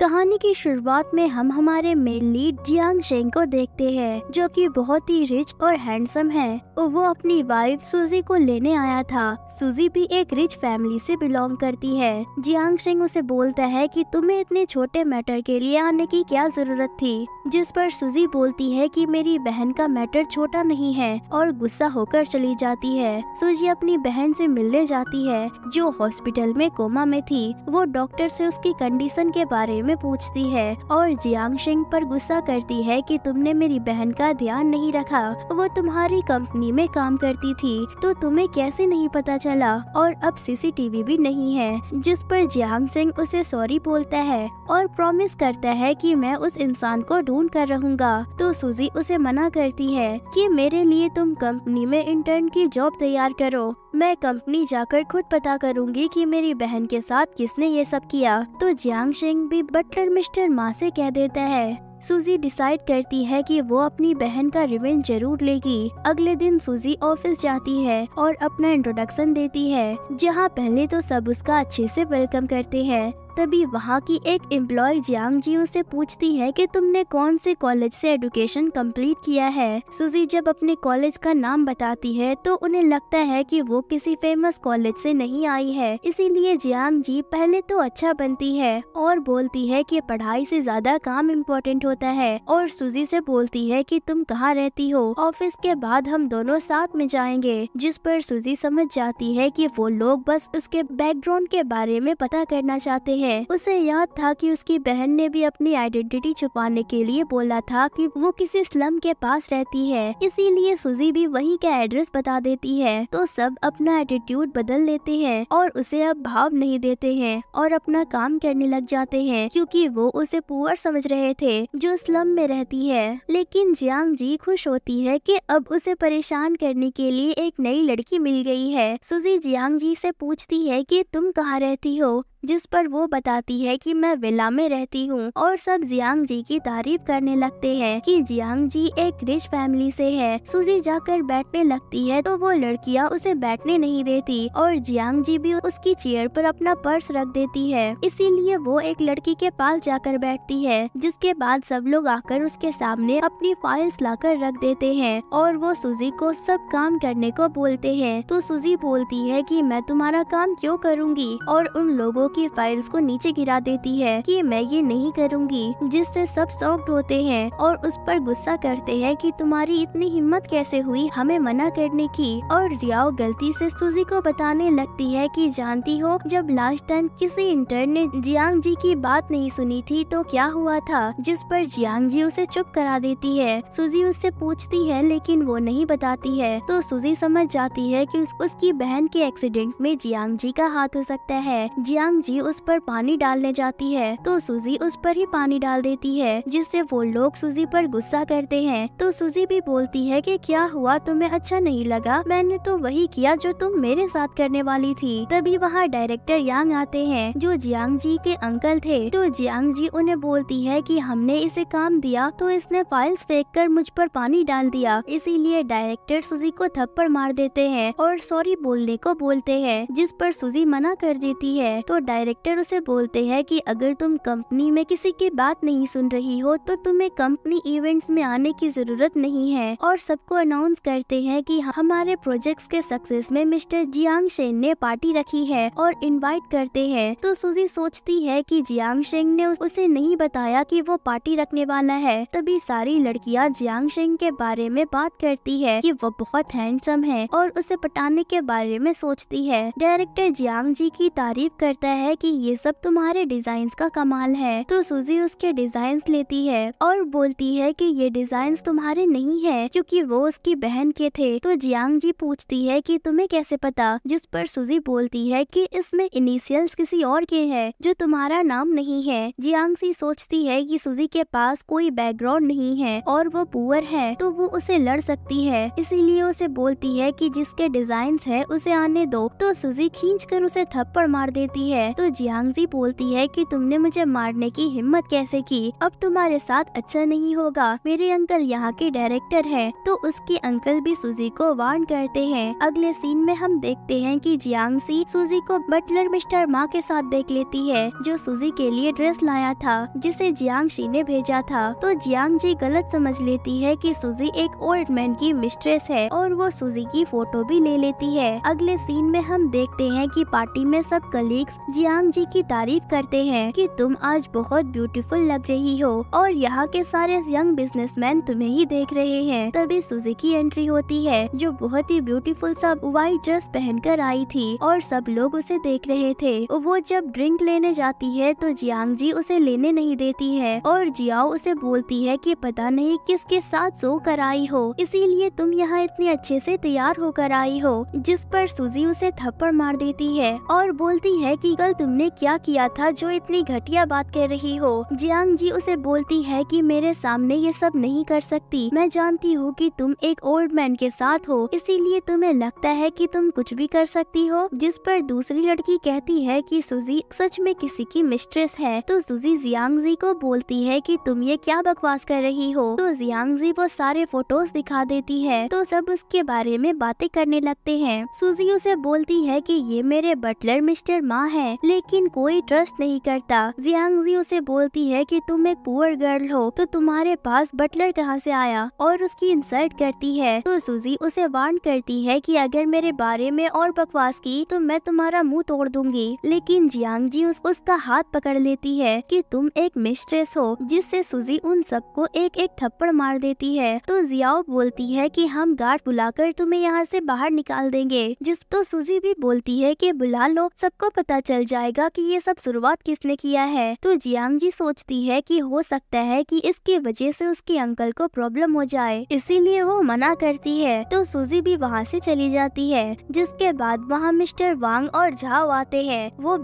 कहानी की शुरुआत में हम हमारे मेल लीड जियांग शेंग को देखते हैं जो कि बहुत ही रिच और हैंडसम है और वो अपनी वाइफ सुजी को लेने आया था सुजी भी एक रिच फैमिली से बिलोंग करती है जियांग शेंग उसे बोलता है कि तुम्हें इतने छोटे मैटर के लिए आने की क्या जरूरत थी जिस पर सुजी बोलती है कि मेरी बहन का मैटर छोटा नहीं है और गुस्सा होकर चली जाती है सुजी अपनी बहन से मिलने जाती है जो हॉस्पिटल में कोमा में थी वो डॉक्टर से उसकी कंडीशन के बारे बारे में पूछती है और जियांग शिंग पर गुस्सा करती है कि तुमने मेरी बहन का ध्यान नहीं रखा वो तुम्हारी कंपनी में काम करती थी तो तुम्हें कैसे नहीं पता चला और अब सीसीटीवी भी नहीं है जिस पर जियांग सिंह उसे सॉरी बोलता है और प्रॉमिस करता है कि मैं उस इंसान को ढूंढ कर रहूंगा तो सुजी उसे मना करती है कि मेरे लिए तुम कंपनी में इंटर्न की जॉब तैयार करो मैं कंपनी जाकर खुद पता करूंगी कि मेरी बहन के साथ किसने ये सब किया तो जियांग शेंग भी बटलर मिस्टर माँ से कह देता है सुजी डिसाइड करती है कि वो अपनी बहन का रिवेंज जरूर लेगी अगले दिन सुजी ऑफिस जाती है और अपना इंट्रोडक्शन देती है जहाँ पहले तो सब उसका अच्छे से वेलकम करते हैं तभी वहाँ की एक एम्प्लॉय जियांग जी उसे पूछती है कि तुमने कौन से कॉलेज से एडुकेशन कंप्लीट किया है सुजी जब अपने कॉलेज का नाम बताती है तो उन्हें लगता है कि वो किसी फेमस कॉलेज से नहीं आई है इसीलिए जियांग जी पहले तो अच्छा बनती है और बोलती है कि पढ़ाई से ज्यादा काम इम्पोर्टेंट होता है और सुजी से बोलती है कि तुम कहाँ रहती हो ऑफिस के बाद हम दोनों साथ में जाएंगे जिस पर सुजी समझ जाती है कि वो लोग बस उसके बैकग्राउंड के बारे में पता करना चाहते हैं है उसे याद था कि उसकी बहन ने भी अपनी आइडेंटिटी छुपाने के लिए बोला था कि वो किसी स्लम के पास रहती है इसीलिए सुजी भी वही का एड्रेस बता देती है तो सब अपना एटीट्यूड बदल लेते हैं और उसे अब भाव नहीं देते हैं और अपना काम करने लग जाते हैं क्योंकि वो उसे पुअर समझ रहे थे जो स्लम में रहती है लेकिन जियांग जी खुश होती है कि अब उसे परेशान करने के लिए एक नई लड़की मिल गई है सुजी जियांग जी से पूछती है कि तुम कहाँ रहती हो जिस पर वो बताती है कि मैं विला में रहती हूँ और सब जियांग जी की तारीफ करने लगते हैं कि जियांग जी एक रिच फैमिली से है सुजी जाकर बैठने लगती है तो वो लड़कियाँ उसे बैठने नहीं देती और जियांग जी भी उसकी चेयर पर अपना पर्स रख देती है इसीलिए वो एक लड़की के पास जाकर बैठती है जिसके बाद सब लोग आकर उसके सामने अपनी फाइल्स लाकर रख देते हैं और वो सुजी को सब काम करने को बोलते हैं तो सुजी बोलती है कि मैं तुम्हारा काम क्यों करूँगी और उन लोगों की फाइल्स को नीचे गिरा देती है कि मैं ये नहीं करूँगी जिससे सब सॉफ्ट होते हैं और उस पर गुस्सा करते हैं कि तुम्हारी इतनी हिम्मत कैसे हुई हमें मना करने की और जियाओ गलती से सुजी को बताने लगती है कि जानती हो जब लास्ट टाइम किसी इंटर ने जियांग जी की बात नहीं सुनी थी तो क्या हुआ था जिस पर जियांग जी उसे चुप करा देती है सुजी उससे पूछती है लेकिन वो नहीं बताती है तो सुजी समझ जाती है कि उसकी बहन के एक्सीडेंट में जियांग जी का हाथ हो सकता है जियांग जी उस पर पानी डालने जाती है तो सुजी उस पर ही पानी डाल देती है जिससे वो लोग सुजी पर गुस्सा करते हैं तो सुजी भी बोलती है कि क्या हुआ तुम्हें अच्छा नहीं लगा मैंने तो वही किया जो तुम मेरे साथ करने वाली थी तभी वहाँ डायरेक्टर यांग आते हैं जो जियांग जी के अंकल थे तो जियांग जी उन्हें बोलती है की हमने इसे काम दिया तो इसने फाइल्स फेंक कर मुझ पर पानी डाल दिया इसीलिए डायरेक्टर सुजी को थप्पड़ मार देते हैं और सॉरी बोलने को बोलते हैं जिस पर सुजी मना कर देती है तो डायरेक्टर उसे बोलते हैं कि अगर तुम कंपनी में किसी की बात नहीं सुन रही हो तो तुम्हें कंपनी इवेंट्स में आने की जरूरत नहीं है और सबको अनाउंस करते हैं कि हमारे प्रोजेक्ट्स के सक्सेस में मिस्टर जियांग शेंग ने पार्टी रखी है और इनवाइट करते हैं तो सुजी सोचती है कि जियांग शेंग ने उसे नहीं बताया कि वो पार्टी रखने वाला है तभी सारी लड़कियां जियांग शेंग के बारे में बात करती है कि वो बहुत हैंडसम है और उसे पटाने के बारे में सोचती है डायरेक्टर जियांग जी की तारीफ करता है है कि ये सब तुम्हारे डिजाइन का कमाल है तो सूजी उसके डिजाइन लेती है और बोलती है कि ये डिजाइन तुम्हारे नहीं है क्योंकि वो उसकी बहन के थे तो जियांग जी पूछती है कि तुम्हें कैसे पता जिस पर सूजी बोलती है कि इसमें इनिशियल्स किसी और के हैं जो तुम्हारा नाम नहीं है जियांग सी सोचती है कि सूजी के पास कोई बैकग्राउंड नहीं है और वो पुअर है तो वो उसे लड़ सकती है इसीलिए उसे बोलती है की जिसके डिजाइन है उसे आने दो तो सूजी खींच कर उसे थप्पड़ मार देती है है तो जियांगजी बोलती है कि तुमने मुझे मारने की हिम्मत कैसे की अब तुम्हारे साथ अच्छा नहीं होगा मेरे अंकल यहाँ के डायरेक्टर हैं तो उसके अंकल भी सुजी को वार्न करते हैं अगले सीन में हम देखते हैं कि जियांगसी सुजी को बटलर मिस्टर माँ के साथ देख लेती है जो सुजी के लिए ड्रेस लाया था जिसे जियांगशी ने भेजा था तो जियांग जी गलत समझ लेती है कि सुजी एक ओल्ड मैन की मिस्ट्रेस है और वो सुजी की फोटो भी ले लेती है अगले सीन में हम देखते हैं कि पार्टी में सब कलीग्स जियांग जी की तारीफ करते हैं कि तुम आज बहुत ब्यूटीफुल लग रही हो और यहाँ के सारे यंग बिजनेसमैन तुम्हें ही देख रहे हैं तभी सुजी की एंट्री होती है जो बहुत ही ब्यूटीफुल सब व्हाइट ड्रेस पहनकर आई थी और सब लोग उसे देख रहे थे वो जब ड्रिंक लेने जाती है तो जियांग जी उसे लेने नहीं देती है और जियाओ उसे बोलती है की पता नहीं किसके साथ सो कर आई हो इसीलिए तुम यहाँ इतने अच्छे से तैयार होकर आई हो जिस पर सुजी उसे थप्पड़ मार देती है और बोलती है की पागल तुमने क्या किया था जो इतनी घटिया बात कह रही हो जियांग जी उसे बोलती है कि मेरे सामने ये सब नहीं कर सकती मैं जानती हूँ कि तुम एक ओल्ड मैन के साथ हो इसीलिए तुम्हें लगता है कि तुम कुछ भी कर सकती हो जिस पर दूसरी लड़की कहती है कि सुजी सच में किसी की मिस्ट्रेस है तो सुजी जियांग जी को बोलती है कि तुम ये क्या बकवास कर रही हो तो जियांग जी वो सारे फोटोज दिखा देती है तो सब उसके बारे में बातें करने लगते हैं सुजी उसे बोलती है कि ये मेरे बटलर मिस्टर माँ है है लेकिन कोई ट्रस्ट नहीं करता जियांगजी उसे बोलती है कि तुम एक पुअर गर्ल हो तो तुम्हारे पास बटलर कहाँ से आया और उसकी इंसल्ट करती है तो सुजी उसे वार्न करती है कि अगर मेरे बारे में और बकवास की तो मैं तुम्हारा मुंह तोड़ दूंगी लेकिन जियांग जी उस, उसका हाथ पकड़ लेती है कि तुम एक मिस्ट्रेस हो जिससे सुजी उन सबको एक एक थप्पड़ मार देती है तो जियाओ बोलती है कि हम गार्ड बुलाकर तुम्हें यहाँ से बाहर निकाल देंगे जिस तो सुजी भी बोलती है कि बुला लो सबको पता चल निकल जाएगा कि ये सब शुरुआत किसने किया है तो जियांग जी सोचती है कि हो सकता है कि इसके वजह से उसके अंकल को प्रॉब्लम हो जाए इसीलिए वो मना करती है तो सुजी भी वहाँ से चली जाती है जिसके बाद वहाँ मिस्टर वांग और झाओ आते हैं वो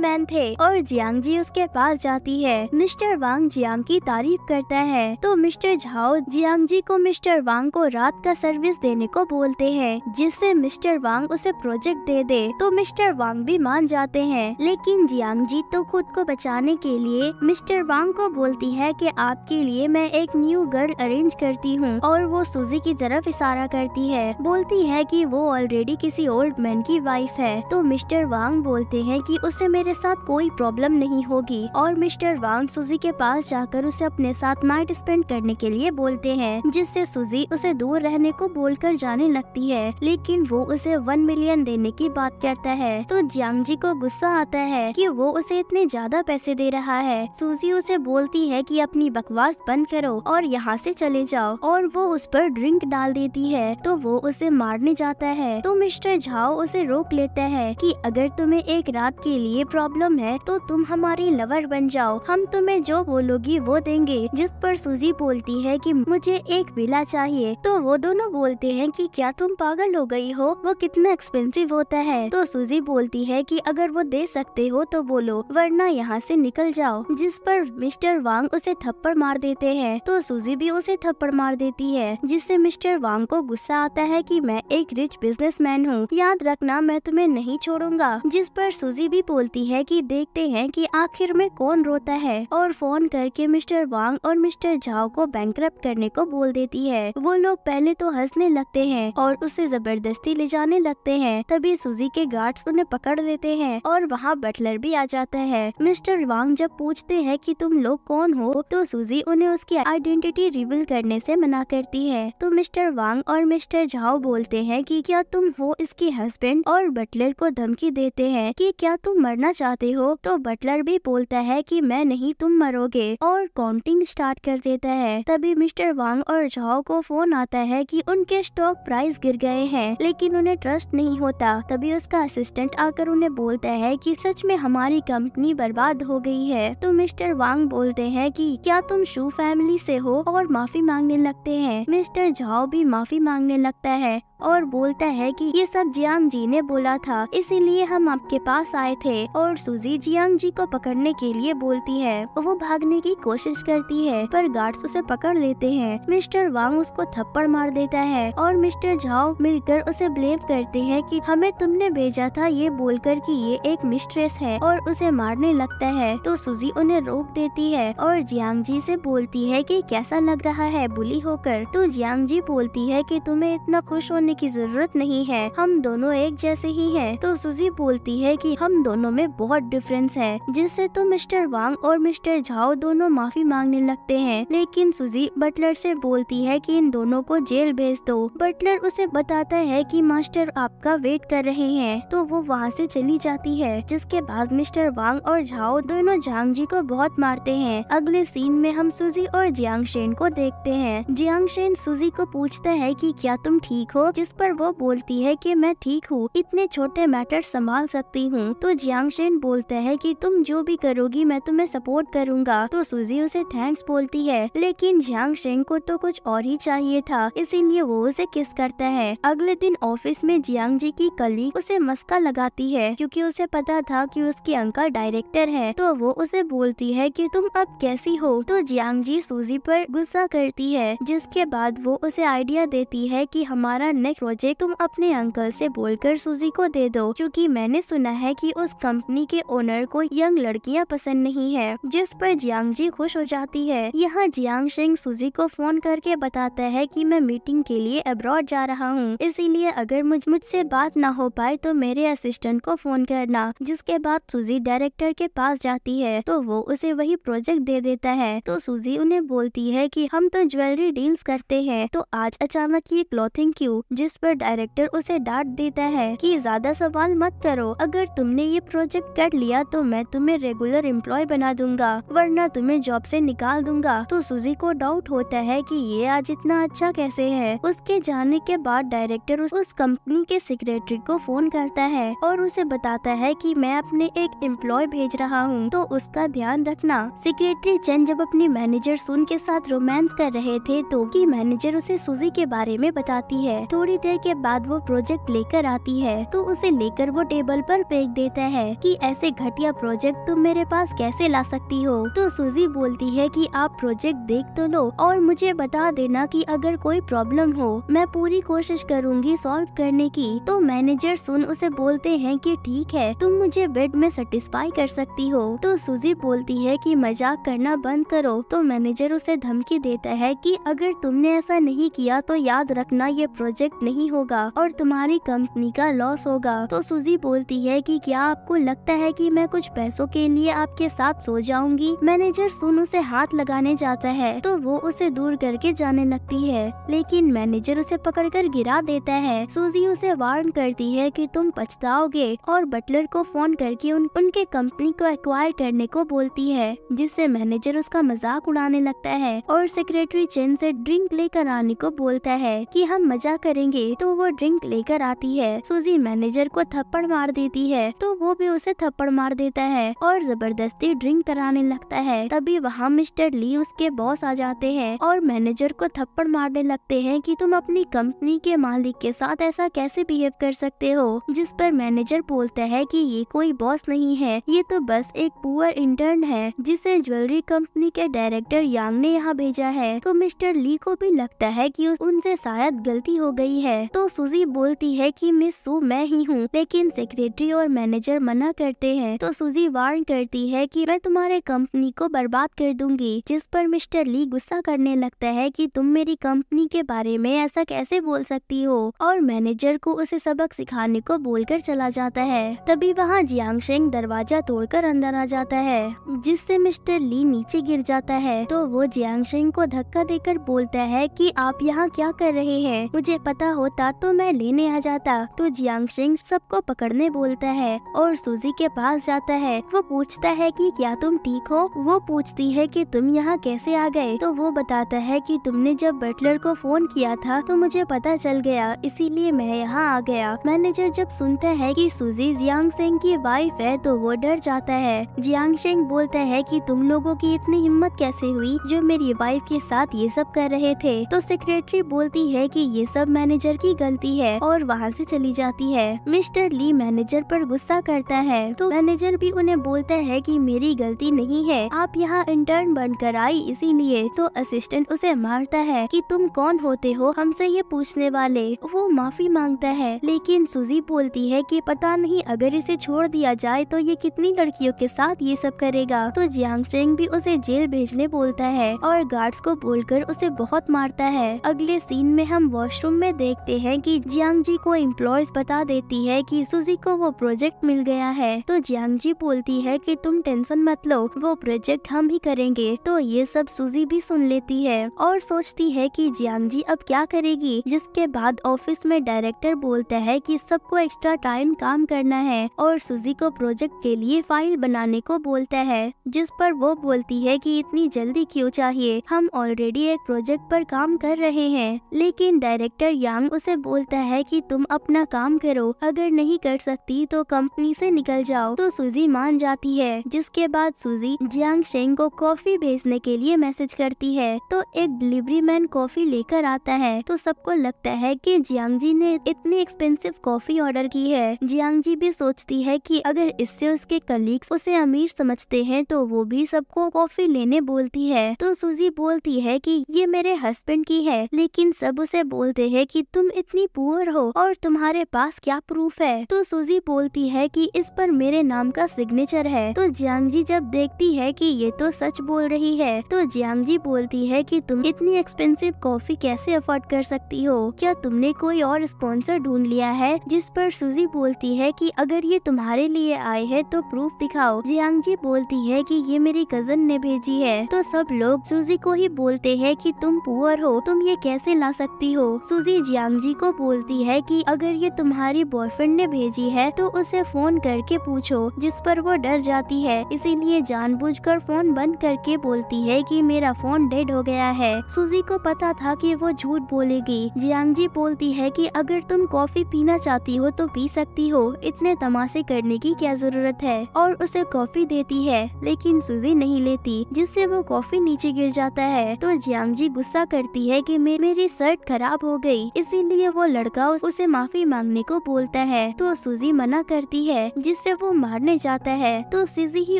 मैन थे और जियांग जी उसके पास जाती है मिस्टर वांग जियांग की तारीफ करता है तो मिस्टर झाओ जियांग जी को मिस्टर वांग को रात का सर्विस देने को बोलते हैं जिससे मिस्टर वांग उसे प्रोजेक्ट दे दे तो मिस्टर वांग भी मान जाते हैं है लेकिन जी तो खुद को बचाने के लिए मिस्टर वांग को बोलती है कि आपके लिए मैं एक न्यू गर्ल अरेंज करती हूँ और वो सुजी की तरफ इशारा करती है बोलती है कि वो ऑलरेडी किसी ओल्ड मैन की वाइफ है तो मिस्टर वांग बोलते हैं कि उसे मेरे साथ कोई प्रॉब्लम नहीं होगी और मिस्टर वांग सुजी के पास जाकर उसे अपने साथ नाइट स्पेंड करने के लिए बोलते हैं जिससे सुजी उसे दूर रहने को बोलकर जाने लगती है लेकिन वो उसे वन मिलियन देने की बात करता है तो जियांग जी को गुस्सा आता है कि वो उसे इतने ज्यादा पैसे दे रहा है सूजी उसे बोलती है कि अपनी बकवास बंद करो और यहाँ से चले जाओ और वो उस पर ड्रिंक डाल देती है तो वो उसे मारने जाता है तो मिस्टर झाओ उसे रोक लेता है कि अगर तुम्हें एक रात के लिए प्रॉब्लम है तो तुम हमारी लवर बन जाओ हम तुम्हें जो बोलोगी वो देंगे जिस पर सूजी बोलती है कि मुझे एक विला चाहिए तो वो दोनों बोलते हैं कि क्या तुम पागल हो गई हो वो कितना एक्सपेंसिव होता है तो सूजी बोलती है कि अगर वो दे सकते हो तो बोलो वरना यहाँ से निकल जाओ जिस पर मिस्टर वांग उसे थप्पड़ मार देते हैं तो सुजी भी उसे थप्पड़ मार देती है जिससे मिस्टर वांग को गुस्सा आता है कि मैं एक रिच बिजनेसमैन हूँ याद रखना मैं तुम्हें नहीं छोड़ूंगा जिस पर सुजी भी बोलती है की देखते है की आखिर में कौन रोता है और फोन करके मिस्टर वांग और मिस्टर झाओ को बैंक करने को बोल देती है वो लोग पहले तो हंसने लगते हैं और उसे जबरदस्ती ले जाने लगते हैं तभी सूजी के गार्ड्स उन्हें पकड़ लेते हैं और वहाँ बटलर भी आ जाता है मिस्टर वांग जब पूछते हैं कि तुम लोग कौन हो तो सुजी उन्हें उसकी आइडेंटिटी रिवील करने से मना करती है तो मिस्टर वांग और मिस्टर झाओ बोलते हैं कि क्या तुम हो इसके हस्बैंड और बटलर को धमकी देते हैं कि क्या तुम मरना चाहते हो तो बटलर भी बोलता है कि मैं नहीं तुम मरोगे और काउंटिंग स्टार्ट कर देता है तभी मिस्टर वांग और झाओ को फोन आता है कि उनके स्टॉक प्राइस गिर गए हैं लेकिन उन्हें ट्रस्ट नहीं होता तभी उसका असिस्टेंट आकर उन्हें बोलता है है कि सच में हमारी कंपनी बर्बाद हो गई है तो मिस्टर वांग बोलते हैं कि क्या तुम शू फैमिली से हो और माफी मांगने लगते हैं मिस्टर झाओ भी माफी मांगने लगता है और बोलता है कि ये सब जियांग जी ने बोला था इसीलिए हम आपके पास आए थे और सुजी जियांग जी को पकड़ने के लिए बोलती है वो भागने की कोशिश करती है पर गार्ड्स उसे पकड़ लेते हैं मिस्टर वांग उसको थप्पड़ मार देता है और मिस्टर झाओ मिलकर उसे ब्लेम करते हैं कि हमें तुमने भेजा था ये बोलकर कि ये एक मिस्ट्रेस है और उसे मारने लगता है तो सुजी उन्हें रोक देती है और जियांग जी से बोलती है कि कैसा लग रहा है बुली होकर तो जियांग जी बोलती है कि तुम्हें इतना खुश होने करने की जरूरत नहीं है हम दोनों एक जैसे ही हैं। तो सुजी बोलती है कि हम दोनों में बहुत डिफरेंस है जिससे तो मिस्टर वांग और मिस्टर झाओ दोनों माफी मांगने लगते हैं लेकिन सुजी बटलर से बोलती है कि इन दोनों को जेल भेज दो बटलर उसे बताता है कि मास्टर आपका वेट कर रहे हैं तो वो वहाँ से चली जाती है जिसके बाद मिस्टर वांग और झाओ दोनों झांग जी को बहुत मारते हैं अगले सीन में हम सुजी और जियांग शेन को देखते हैं जियांग शेन सुजी को पूछता है कि क्या तुम ठीक हो जिस पर वो बोलती है कि मैं ठीक हूँ इतने छोटे मैटर संभाल सकती हूँ तो जियांग बोलता है कि तुम जो भी करोगी मैं तुम्हें सपोर्ट करूंगा तो सुजी उसे थैंक्स बोलती है लेकिन जियांग को तो कुछ और ही चाहिए था इसीलिए वो उसे किस करता है अगले दिन ऑफिस में जियांग जी की कली उसे मस्का लगाती है क्योंकि उसे पता था कि उसके अंकल डायरेक्टर है तो वो उसे बोलती है की तुम अब कैसी हो तो जियांग जी सूजी पर गुस्सा करती है जिसके बाद वो उसे आइडिया देती है कि हमारा नेक्स्ट प्रोजेक्ट तुम अपने अंकल से बोलकर सुजी को दे दो क्योंकि मैंने सुना है कि उस कंपनी के ओनर को यंग लड़कियां पसंद नहीं है जिस पर जियांग जी खुश हो जाती है यहाँ जियांग सिंह सुजी को फोन करके बताता है कि मैं मीटिंग के लिए अब्रॉड जा रहा हूँ इसीलिए अगर मुझ मुझसे बात ना हो पाए तो मेरे असिस्टेंट को फोन करना जिसके बाद सुजी डायरेक्टर के पास जाती है तो वो उसे वही प्रोजेक्ट दे देता है तो सूजी उन्हें बोलती है की हम तो ज्वेलरी डील्स करते हैं तो आज अचानक ये क्लॉथिंग क्यों जिस पर डायरेक्टर उसे डांट देता है कि ज्यादा सवाल मत करो अगर तुमने ये प्रोजेक्ट कर लिया तो मैं तुम्हें रेगुलर एम्प्लॉय बना दूंगा वरना तुम्हें जॉब से निकाल दूंगा तो सुजी को डाउट होता है कि ये आज इतना अच्छा कैसे है उसके जाने के बाद डायरेक्टर उस कंपनी के सेक्रेटरी को फोन करता है और उसे बताता है की मैं अपने एक एम्प्लॉय भेज रहा हूँ तो उसका ध्यान रखना सेक्रेटरी चैन जब अपने मैनेजर सुन के साथ रोमांस कर रहे थे तो की मैनेजर उसे सुजी के बारे में बताती है तो थोड़ी देर के बाद वो प्रोजेक्ट लेकर आती है तो उसे लेकर वो टेबल पर फेंक देता है कि ऐसे घटिया प्रोजेक्ट तुम मेरे पास कैसे ला सकती हो तो सुजी बोलती है कि आप प्रोजेक्ट देख तो लो और मुझे बता देना कि अगर कोई प्रॉब्लम हो मैं पूरी कोशिश करूंगी सॉल्व करने की तो मैनेजर सुन उसे बोलते हैं कि ठीक है तुम मुझे बेड में सेटिस्फाई कर सकती हो तो सुजी बोलती है कि मजाक करना बंद करो तो मैनेजर उसे धमकी देता है कि अगर तुमने ऐसा नहीं किया तो याद रखना ये प्रोजेक्ट प्रॉफिट नहीं होगा और तुम्हारी कंपनी का लॉस होगा तो सुजी बोलती है कि क्या आपको लगता है कि मैं कुछ पैसों के लिए आपके साथ सो जाऊंगी मैनेजर सुन उसे हाथ लगाने जाता है तो वो उसे दूर करके जाने लगती है लेकिन मैनेजर उसे पकड़कर गिरा देता है सुजी उसे वार्न करती है कि तुम पछताओगे और बटलर को फोन करके उन, उनके कंपनी को एक्वायर करने को बोलती है जिससे मैनेजर उसका मजाक उड़ाने लगता है और सेक्रेटरी चेन से ड्रिंक लेकर आने को बोलता है कि हम मजा करेंगे करेंगे तो वो ड्रिंक लेकर आती है सुजी मैनेजर को थप्पड़ मार देती है तो वो भी उसे थप्पड़ मार देता है और जबरदस्ती ड्रिंक कराने लगता है तभी वहाँ मिस्टर ली उसके बॉस आ जाते हैं और मैनेजर को थप्पड़ मारने लगते है की तुम अपनी कंपनी के मालिक के साथ ऐसा कैसे बिहेव कर सकते हो जिस पर मैनेजर बोलता है की ये कोई बॉस नहीं है ये तो बस एक पुअर इंटर्न है जिसे ज्वेलरी कंपनी के डायरेक्टर यांग ने यहाँ भेजा है तो मिस्टर ली को भी लगता है कि उनसे शायद गलती हो गई रही है तो सुजी बोलती है कि मिस सू मैं ही हूँ लेकिन सेक्रेटरी और मैनेजर मना करते हैं तो सुजी वार्न करती है कि मैं तुम्हारे कंपनी को बर्बाद कर दूंगी जिस पर मिस्टर ली गुस्सा करने लगता है कि तुम मेरी कंपनी के बारे में ऐसा कैसे बोल सकती हो और मैनेजर को उसे सबक सिखाने को कर चला जाता है तभी वहाँ जियांग दरवाजा कर अंदर आ जाता है जिससे मिस्टर ली नीचे गिर जाता है तो वो जियांगशेंग को धक्का देकर बोलता है कि आप यहाँ क्या कर रहे हैं मुझे पता पता होता तो मैं लेने आ जाता तो जियांग सिंह सबको पकड़ने बोलता है और सूजी के पास जाता है वो पूछता है कि क्या तुम ठीक हो वो पूछती है कि तुम यहाँ कैसे आ गए तो वो बताता है कि तुमने जब बटलर को फोन किया था तो मुझे पता चल गया इसीलिए मैं यहाँ आ गया मैनेजर जब सुनता है की सूजी जियांग सिंह की वाइफ है तो वो डर जाता है जियांग सिंह बोलता है की तुम लोगो की इतनी हिम्मत कैसे हुई जो मेरी वाइफ के साथ ये सब कर रहे थे तो सेक्रेटरी बोलती है कि ये सब मैंने मैनेजर की गलती है और वहाँ से चली जाती है मिस्टर ली मैनेजर पर गुस्सा करता है तो मैनेजर भी उन्हें बोलता है कि मेरी गलती नहीं है आप यहाँ इंटर्न बनकर आई इसीलिए तो असिस्टेंट उसे मारता है कि तुम कौन होते हो हमसे ये पूछने वाले वो माफी मांगता है लेकिन सुजी बोलती है कि पता नहीं अगर इसे छोड़ दिया जाए तो ये कितनी लड़कियों के साथ ये सब करेगा तो जियांग चेंग भी उसे जेल भेजने बोलता है और गार्ड्स को बोलकर उसे बहुत मारता है अगले सीन में हम वॉशरूम में देखते हैं कि जियांग जी को एम्प्लॉयज बता देती है कि सुजी को वो प्रोजेक्ट मिल गया है तो जियांग जी बोलती है कि तुम टेंशन मत लो वो प्रोजेक्ट हम ही करेंगे तो ये सब सुजी भी सुन लेती है और सोचती है कि जियांग जी अब क्या करेगी जिसके बाद ऑफिस में डायरेक्टर बोलता है कि सबको एक्स्ट्रा टाइम काम करना है और सुजी को प्रोजेक्ट के लिए फाइल बनाने को बोलता है जिस पर वो बोलती है कि इतनी जल्दी क्यों चाहिए हम ऑलरेडी एक प्रोजेक्ट पर काम कर रहे हैं लेकिन डायरेक्टर यांग उसे बोलता है कि तुम अपना काम करो अगर नहीं कर सकती तो कंपनी से निकल जाओ तो सुजी मान जाती है जिसके बाद सुजी जियांग शेंग को कॉफी भेजने के लिए मैसेज करती है तो एक डिलीवरी मैन कॉफी लेकर आता है तो सबको लगता है कि जियांग जी ने इतनी एक्सपेंसिव कॉफी ऑर्डर की है जियांग जी भी सोचती है कि अगर इससे उसके कलीग्स उसे अमीर समझते हैं तो वो भी सबको कॉफी लेने बोलती है तो सुजी बोलती है कि ये मेरे हस्बैंड की है लेकिन सब उसे बोलते हैं कि तुम इतनी पुअर हो और तुम्हारे पास क्या प्रूफ है तो सुजी बोलती है कि इस पर मेरे नाम का सिग्नेचर है तो जी जब देखती है कि ये तो सच बोल रही है तो जी बोलती है कि तुम इतनी एक्सपेंसिव कॉफी कैसे अफोर्ड कर सकती हो क्या तुमने कोई और स्पॉन्सर ढूंढ लिया है जिस पर सुजी बोलती है कि अगर ये तुम्हारे लिए आए है तो प्रूफ दिखाओ जी बोलती है कि ये मेरी कजन ने भेजी है तो सब लोग सुजी को ही बोलते हैं कि तुम पुअर हो तुम ये कैसे ला सकती हो सुजी जी को बोलती है कि अगर ये तुम्हारी बॉयफ्रेंड ने भेजी है तो उसे फोन करके पूछो जिस पर वो डर जाती है इसीलिए जानबूझकर फोन बंद करके बोलती है कि मेरा फोन डेड हो गया है सुजी को पता था कि वो झूठ बोलेगी जियांग जी बोलती है कि अगर तुम कॉफी पीना चाहती हो तो पी सकती हो इतने तमाशे करने की क्या जरूरत है और उसे कॉफी देती है लेकिन सुजी नहीं लेती जिससे वो कॉफी नीचे गिर जाता है तो जियांग जी गुस्सा करती है कि मेरी शर्ट खराब हो गई इसीलिए वो लड़का उसे माफी मांगने को बोलता है तो सुजी मना करती है जिससे वो मारने जाता है तो सीजी ही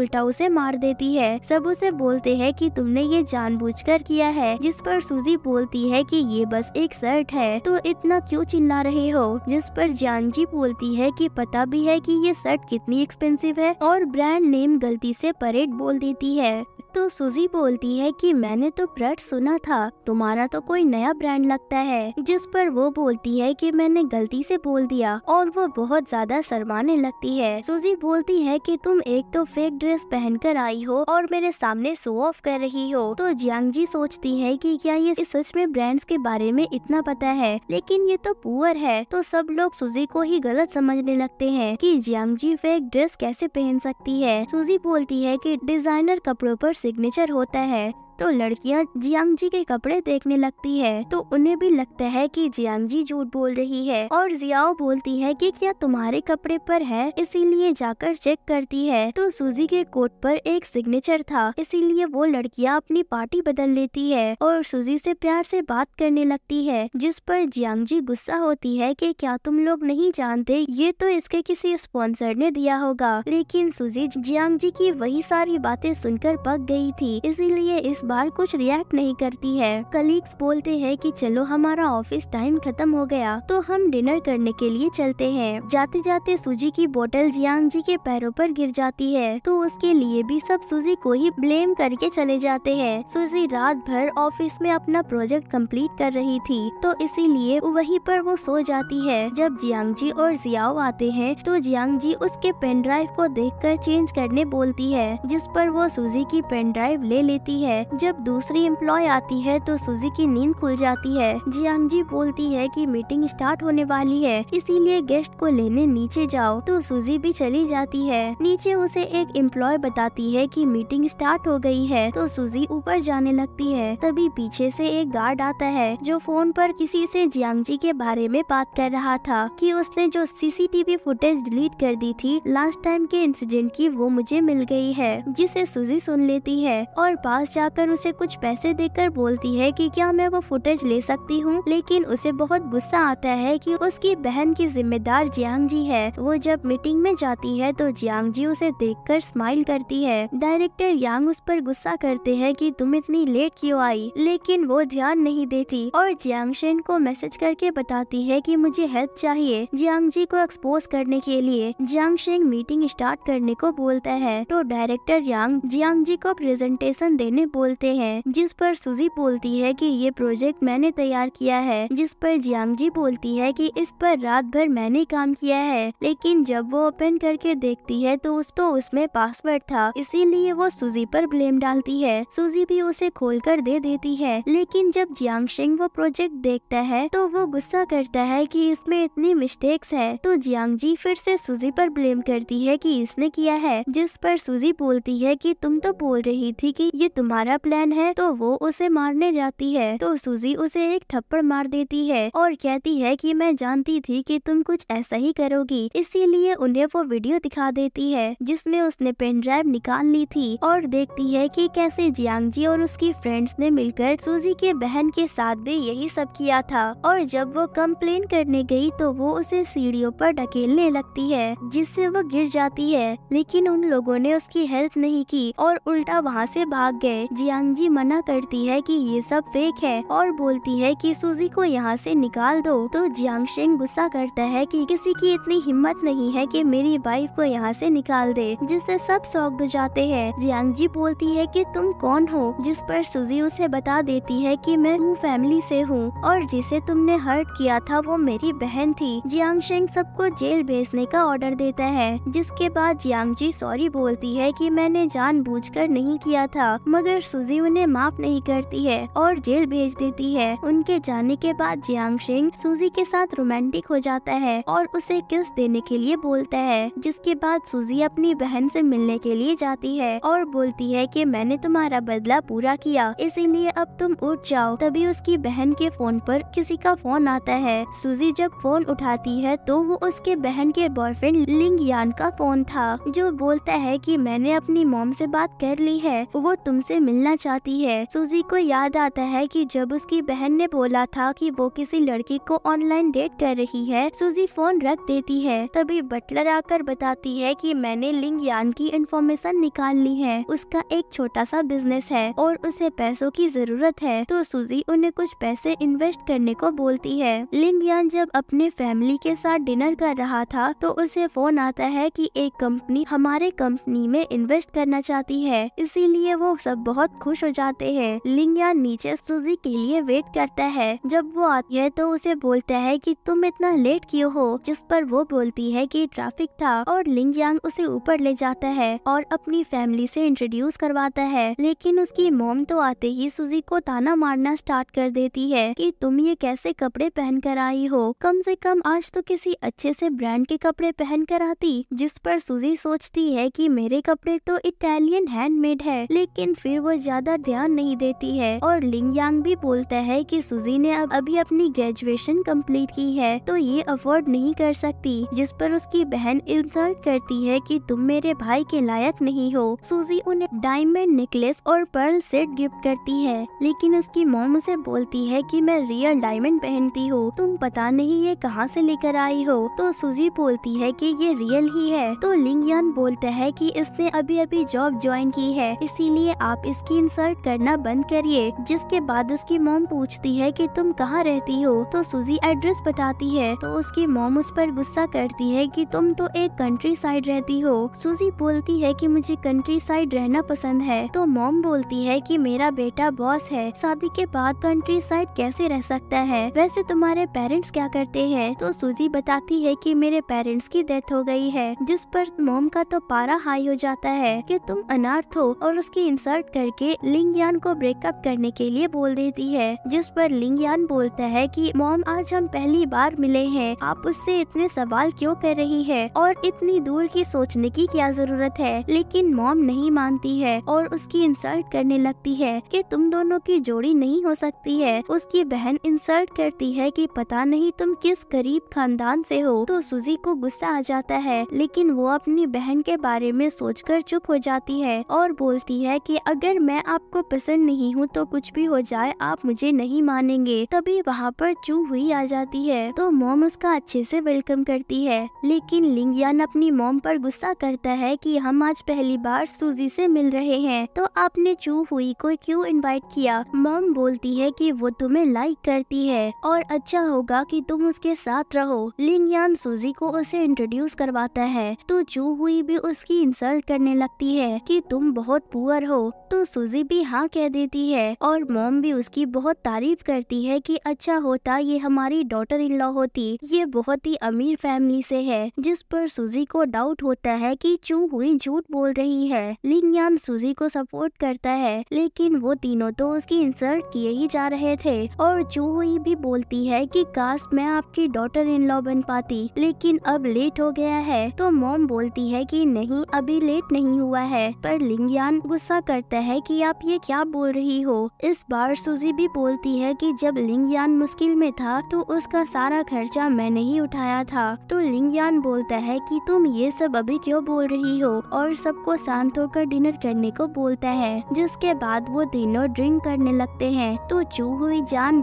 उल्टा उसे मार देती है सब उसे बोलते हैं कि तुमने ये जानबूझकर किया है जिस पर सुजी बोलती है कि ये बस एक शर्ट है तो इतना क्यों चिल्ला रहे हो जिस पर जान जी बोलती है कि पता भी है कि ये शर्ट कितनी एक्सपेंसिव है और ब्रांड नेम गलती से परेड बोल देती है तो सुजी बोलती है कि मैंने तो ब्रेड सुना था तुम्हारा तो कोई नया ब्रांड लगता है जिस पर वो बोलती है कि मैंने गलती से बोल दिया और वो बहुत ज्यादा शर्माने लगती है सुजी बोलती है कि तुम एक तो फेक ड्रेस पहनकर आई हो और मेरे सामने शो ऑफ कर रही हो तो जियांग जी सोचती है कि क्या ये सच में ब्रांड्स के बारे में इतना पता है लेकिन ये तो पुअर है तो सब लोग सुजी को ही गलत समझने लगते है की जियांग जी फेक ड्रेस कैसे पहन सकती है सुजी बोलती है की डिजाइनर कपड़ों पर सिग्नेचर होता है तो लड़कियां जी के कपड़े देखने लगती है तो उन्हें भी लगता है कि जी झूठ बोल रही है और जियाओ बोलती है कि क्या तुम्हारे कपड़े पर है इसीलिए जाकर चेक करती है तो सूजी के कोट पर एक सिग्नेचर था इसीलिए वो लड़कियां अपनी पार्टी बदल लेती है और सूजी से प्यार से बात करने लगती है जिस पर जियांग जी गुस्सा होती है कि क्या तुम लोग नहीं जानते ये तो इसके किसी स्पॉन्सर ने दिया होगा लेकिन सूजी जी की वही सारी बातें सुनकर पक गई थी इसीलिए इस बार कुछ रिएक्ट नहीं करती है कलीग्स बोलते हैं कि चलो हमारा ऑफिस टाइम खत्म हो गया तो हम डिनर करने के लिए चलते हैं जाते जाते सूजी की बोतल जियांग जी के पैरों पर गिर जाती है तो उसके लिए भी सब सूजी को ही ब्लेम करके चले जाते हैं सूजी रात भर ऑफिस में अपना प्रोजेक्ट कम्प्लीट कर रही थी तो इसीलिए वही पर वो सो जाती है जब जियांग जी और जियाओ आते हैं तो जियांग जी उसके पेन ड्राइव को कर चेंज करने बोलती है जिस पर वो सूजी की पेन ड्राइव ले लेती है जब दूसरी एम्प्लॉय आती है तो सुजी की नींद खुल जाती है जियांग जी बोलती है कि मीटिंग स्टार्ट होने वाली है इसीलिए गेस्ट को लेने नीचे जाओ तो सुजी भी चली जाती है नीचे उसे एक एम्प्लॉय बताती है कि मीटिंग स्टार्ट हो गई है तो सुजी ऊपर जाने लगती है तभी पीछे से एक गार्ड आता है जो फोन पर किसी से जियांग जी के बारे में बात कर रहा था कि उसने जो सीसीटीवी फुटेज डिलीट कर दी थी लास्ट टाइम के इंसिडेंट की वो मुझे मिल गई है जिसे सुजी सुन लेती है और पास जाकर जाकर उसे कुछ पैसे देकर बोलती है कि क्या मैं वो फुटेज ले सकती हूँ लेकिन उसे बहुत गुस्सा आता है कि उसकी बहन की जिम्मेदार जियांग जी है वो जब मीटिंग में जाती है तो जियांग जी उसे देख कर स्माइल करती है डायरेक्टर यांग उस पर गुस्सा करते हैं की तुम इतनी लेट क्यों आई लेकिन वो ध्यान नहीं देती और जियांग शेन को मैसेज करके बताती है की मुझे हेल्प चाहिए जियांग जी को एक्सपोज करने के लिए जियांग शेंग मीटिंग स्टार्ट करने को बोलता है तो डायरेक्टर यांग जियांग जी को प्रेजेंटेशन देने बोल बोलते हैं जिस पर सुजी बोलती है कि ये प्रोजेक्ट मैंने तैयार किया है जिस पर जी बोलती है कि इस पर रात भर मैंने काम किया है लेकिन जब वो ओपन करके देखती है तो उस तो उसमें पासवर्ड था इसीलिए वो सुजी पर ब्लेम डालती है सुजी भी उसे खोल कर दे देती है लेकिन जब जियांग सिंह वो प्रोजेक्ट देखता है तो वो गुस्सा करता है की इसमें इतनी मिस्टेक्स है तो जियांग जी फिर से सुजी पर ब्लेम करती है कि इसने किया है जिस पर सुजी बोलती है कि तुम तो बोल रही थी कि ये तुम्हारा प्लान है तो वो उसे मारने जाती है तो सूजी उसे एक थप्पड़ मार देती है और कहती है कि मैं जानती थी कि तुम कुछ ऐसा ही करोगी इसीलिए उन्हें वो वीडियो दिखा देती है जिसमे उसने पेन ड्राइव निकाल ली थी और देखती है की कैसे जियांग जी और उसकी फ्रेंड्स ने मिलकर सूजी के बहन के साथ भी यही सब किया था और जब वो कम्प्लेन करने गयी तो वो उसे सीढ़ियों पर ढकेलने लगती है जिससे वो गिर जाती है लेकिन उन लोगों ने उसकी हेल्प नहीं की और उल्टा वहाँ से भाग गए जी यांजी मना करती है कि ये सब फेक है और बोलती है कि सुजी को यहाँ से निकाल दो तो शेंग गुस्सा करता है कि किसी की इतनी हिम्मत नहीं है कि मेरी वाइफ को यहाँ से निकाल दे जिससे सब सौग हो जाते हैं जियांगजी बोलती है कि तुम कौन हो जिस पर सुजी उसे बता देती है कि मैं हूँ फैमिली से हूँ और जिसे तुमने हर्ट किया था वो मेरी बहन थी जियांग शेंग सबको जेल भेजने का ऑर्डर देता है जिसके बाद जियांग जी सॉरी बोलती है कि मैंने जानबूझकर नहीं किया था मगर सुजी सुजी उन्हें माफ नहीं करती है और जेल भेज देती है उनके जाने के बाद जियांग सिंह सुजी के साथ रोमांटिक हो जाता है और उसे किस देने के लिए बोलता है जिसके बाद सुजी अपनी बहन से मिलने के लिए जाती है और बोलती है कि मैंने तुम्हारा बदला पूरा किया इसीलिए अब तुम उठ जाओ तभी उसकी बहन के फोन पर किसी का फोन आता है सुजी जब फोन उठाती है तो वो उसके बहन के बॉयफ्रेंड लिंग यान का फोन था जो बोलता है कि मैंने अपनी मोम से बात कर ली है वो तुमसे मिलना करना चाहती है सूजी को याद आता है कि जब उसकी बहन ने बोला था कि वो किसी लड़की को ऑनलाइन डेट कर रही है सूजी फोन रख देती है तभी बटलर आकर बताती है कि मैंने लिंग यान की इन्फॉर्मेशन निकाल ली है उसका एक छोटा सा बिजनेस है और उसे पैसों की जरूरत है तो सूजी उन्हें कुछ पैसे इन्वेस्ट करने को बोलती है लिंग यान जब अपने फैमिली के साथ डिनर कर रहा था तो उसे फोन आता है की एक कंपनी हमारे कंपनी में इन्वेस्ट करना चाहती है इसीलिए वो सब बहुत खुश हो जाते हैं लिंगयान नीचे सुजी के लिए वेट करता है जब वो आती है तो उसे बोलता है कि तुम इतना लेट क्यों हो जिस पर वो बोलती है कि ट्रैफिक था और लिंगयांग उसे ऊपर ले जाता है और अपनी फैमिली से इंट्रोड्यूस करवाता है लेकिन उसकी मोम तो आते ही सुजी को ताना मारना स्टार्ट कर देती है कि तुम ये कैसे कपड़े पहन कर आई हो कम से कम आज तो किसी अच्छे से ब्रांड के कपड़े पहन कर आती जिस पर सुजी सोचती है कि मेरे कपड़े तो इटालियन हैंडमेड है लेकिन फिर वो ज्यादा ध्यान नहीं देती है और लिंग यांग भी बोलता है कि सुजी ने अब अभी अपनी ग्रेजुएशन कंप्लीट की है तो ये अफोर्ड नहीं कर सकती जिस पर उसकी बहन इंसल्ट करती है कि तुम मेरे भाई के लायक नहीं हो सुजी उन्हें डायमंड नेकलेस और पर्ल सेट गिफ्ट करती है लेकिन उसकी मोम उसे बोलती है कि मैं रियल डायमंड पहनती हूँ तुम पता नहीं ये कहाँ से लेकर आई हो तो सुजी बोलती है कि ये रियल ही है तो लिंग यान बोलता है कि इसने अभी अभी जॉब ज्वाइन की है इसीलिए आप इसकी की इंसल्ट करना बंद करिए जिसके बाद उसकी मोम पूछती है कि तुम कहाँ रहती हो तो सुजी एड्रेस बताती है तो उसकी मोम उस पर गुस्सा करती है कि तुम तो एक कंट्री साइड रहती हो सुजी बोलती है कि मुझे कंट्री साइड रहना पसंद है तो मोम बोलती है कि मेरा बेटा बॉस है शादी के बाद कंट्री साइड कैसे रह सकता है वैसे तुम्हारे पेरेंट्स क्या करते हैं तो सुजी बताती है कि मेरे पेरेंट्स की डेथ हो गई है जिस पर मोम का तो पारा हाई हो जाता है कि तुम अनार्थ हो और उसकी इंसल्ट करके करके लिंगयान को ब्रेकअप करने के लिए बोल देती है जिस पर लिंगयान बोलता है कि मॉम आज हम पहली बार मिले हैं आप उससे इतने सवाल क्यों कर रही है और इतनी दूर की सोचने की क्या जरूरत है लेकिन मॉम नहीं मानती है और उसकी इंसल्ट करने लगती है कि तुम दोनों की जोड़ी नहीं हो सकती है उसकी बहन इंसल्ट करती है कि पता नहीं तुम किस गरीब खानदान से हो तो सुजी को गुस्सा आ जाता है लेकिन वो अपनी बहन के बारे में सोचकर चुप हो जाती है और बोलती है कि अगर मैं मैं आपको पसंद नहीं हूँ तो कुछ भी हो जाए आप मुझे नहीं मानेंगे तभी वहाँ पर चू हुई आ जाती है तो मोम उसका अच्छे से वेलकम करती है लेकिन लिंगयान अपनी मोम पर गुस्सा करता है कि हम आज पहली बार सूजी से मिल रहे हैं तो आपने चू हुई को क्यों इनवाइट किया मोम बोलती है कि वो तुम्हें लाइक करती है और अच्छा होगा कि तुम उसके साथ रहो लिंगयान सूजी को उसे इंट्रोड्यूस करवाता है तो चू हुई भी उसकी इंसल्ट करने लगती है कि तुम बहुत पुअर हो तो सुजी भी हाँ कह देती है और मोम भी उसकी बहुत तारीफ करती है कि अच्छा होता ये हमारी डॉटर इन लॉ होती ये बहुत ही अमीर फैमिली से है जिस पर सुजी को डाउट होता है कि चू हुई झूठ बोल रही है लिंगयान सुजी को सपोर्ट करता है लेकिन वो तीनों तो उसकी इंसल्ट किए ही जा रहे थे और चू हुई भी बोलती है कि काश मैं आपकी डॉटर इन लॉ बन पाती लेकिन अब लेट हो गया है तो मोम बोलती है कि नहीं अभी लेट नहीं हुआ है पर लिंगयान गुस्सा करता है कि कि आप ये क्या बोल रही हो इस बार सुजी भी बोलती है कि जब लिंगयान मुश्किल में था तो उसका सारा खर्चा मैंने ही उठाया था तो लिंगयान बोलता है कि तुम ये सब अभी क्यों बोल रही हो और सबको शांत होकर डिनर करने को बोलता है जिसके बाद वो तीनों ड्रिंक करने लगते है तो चू हुई जान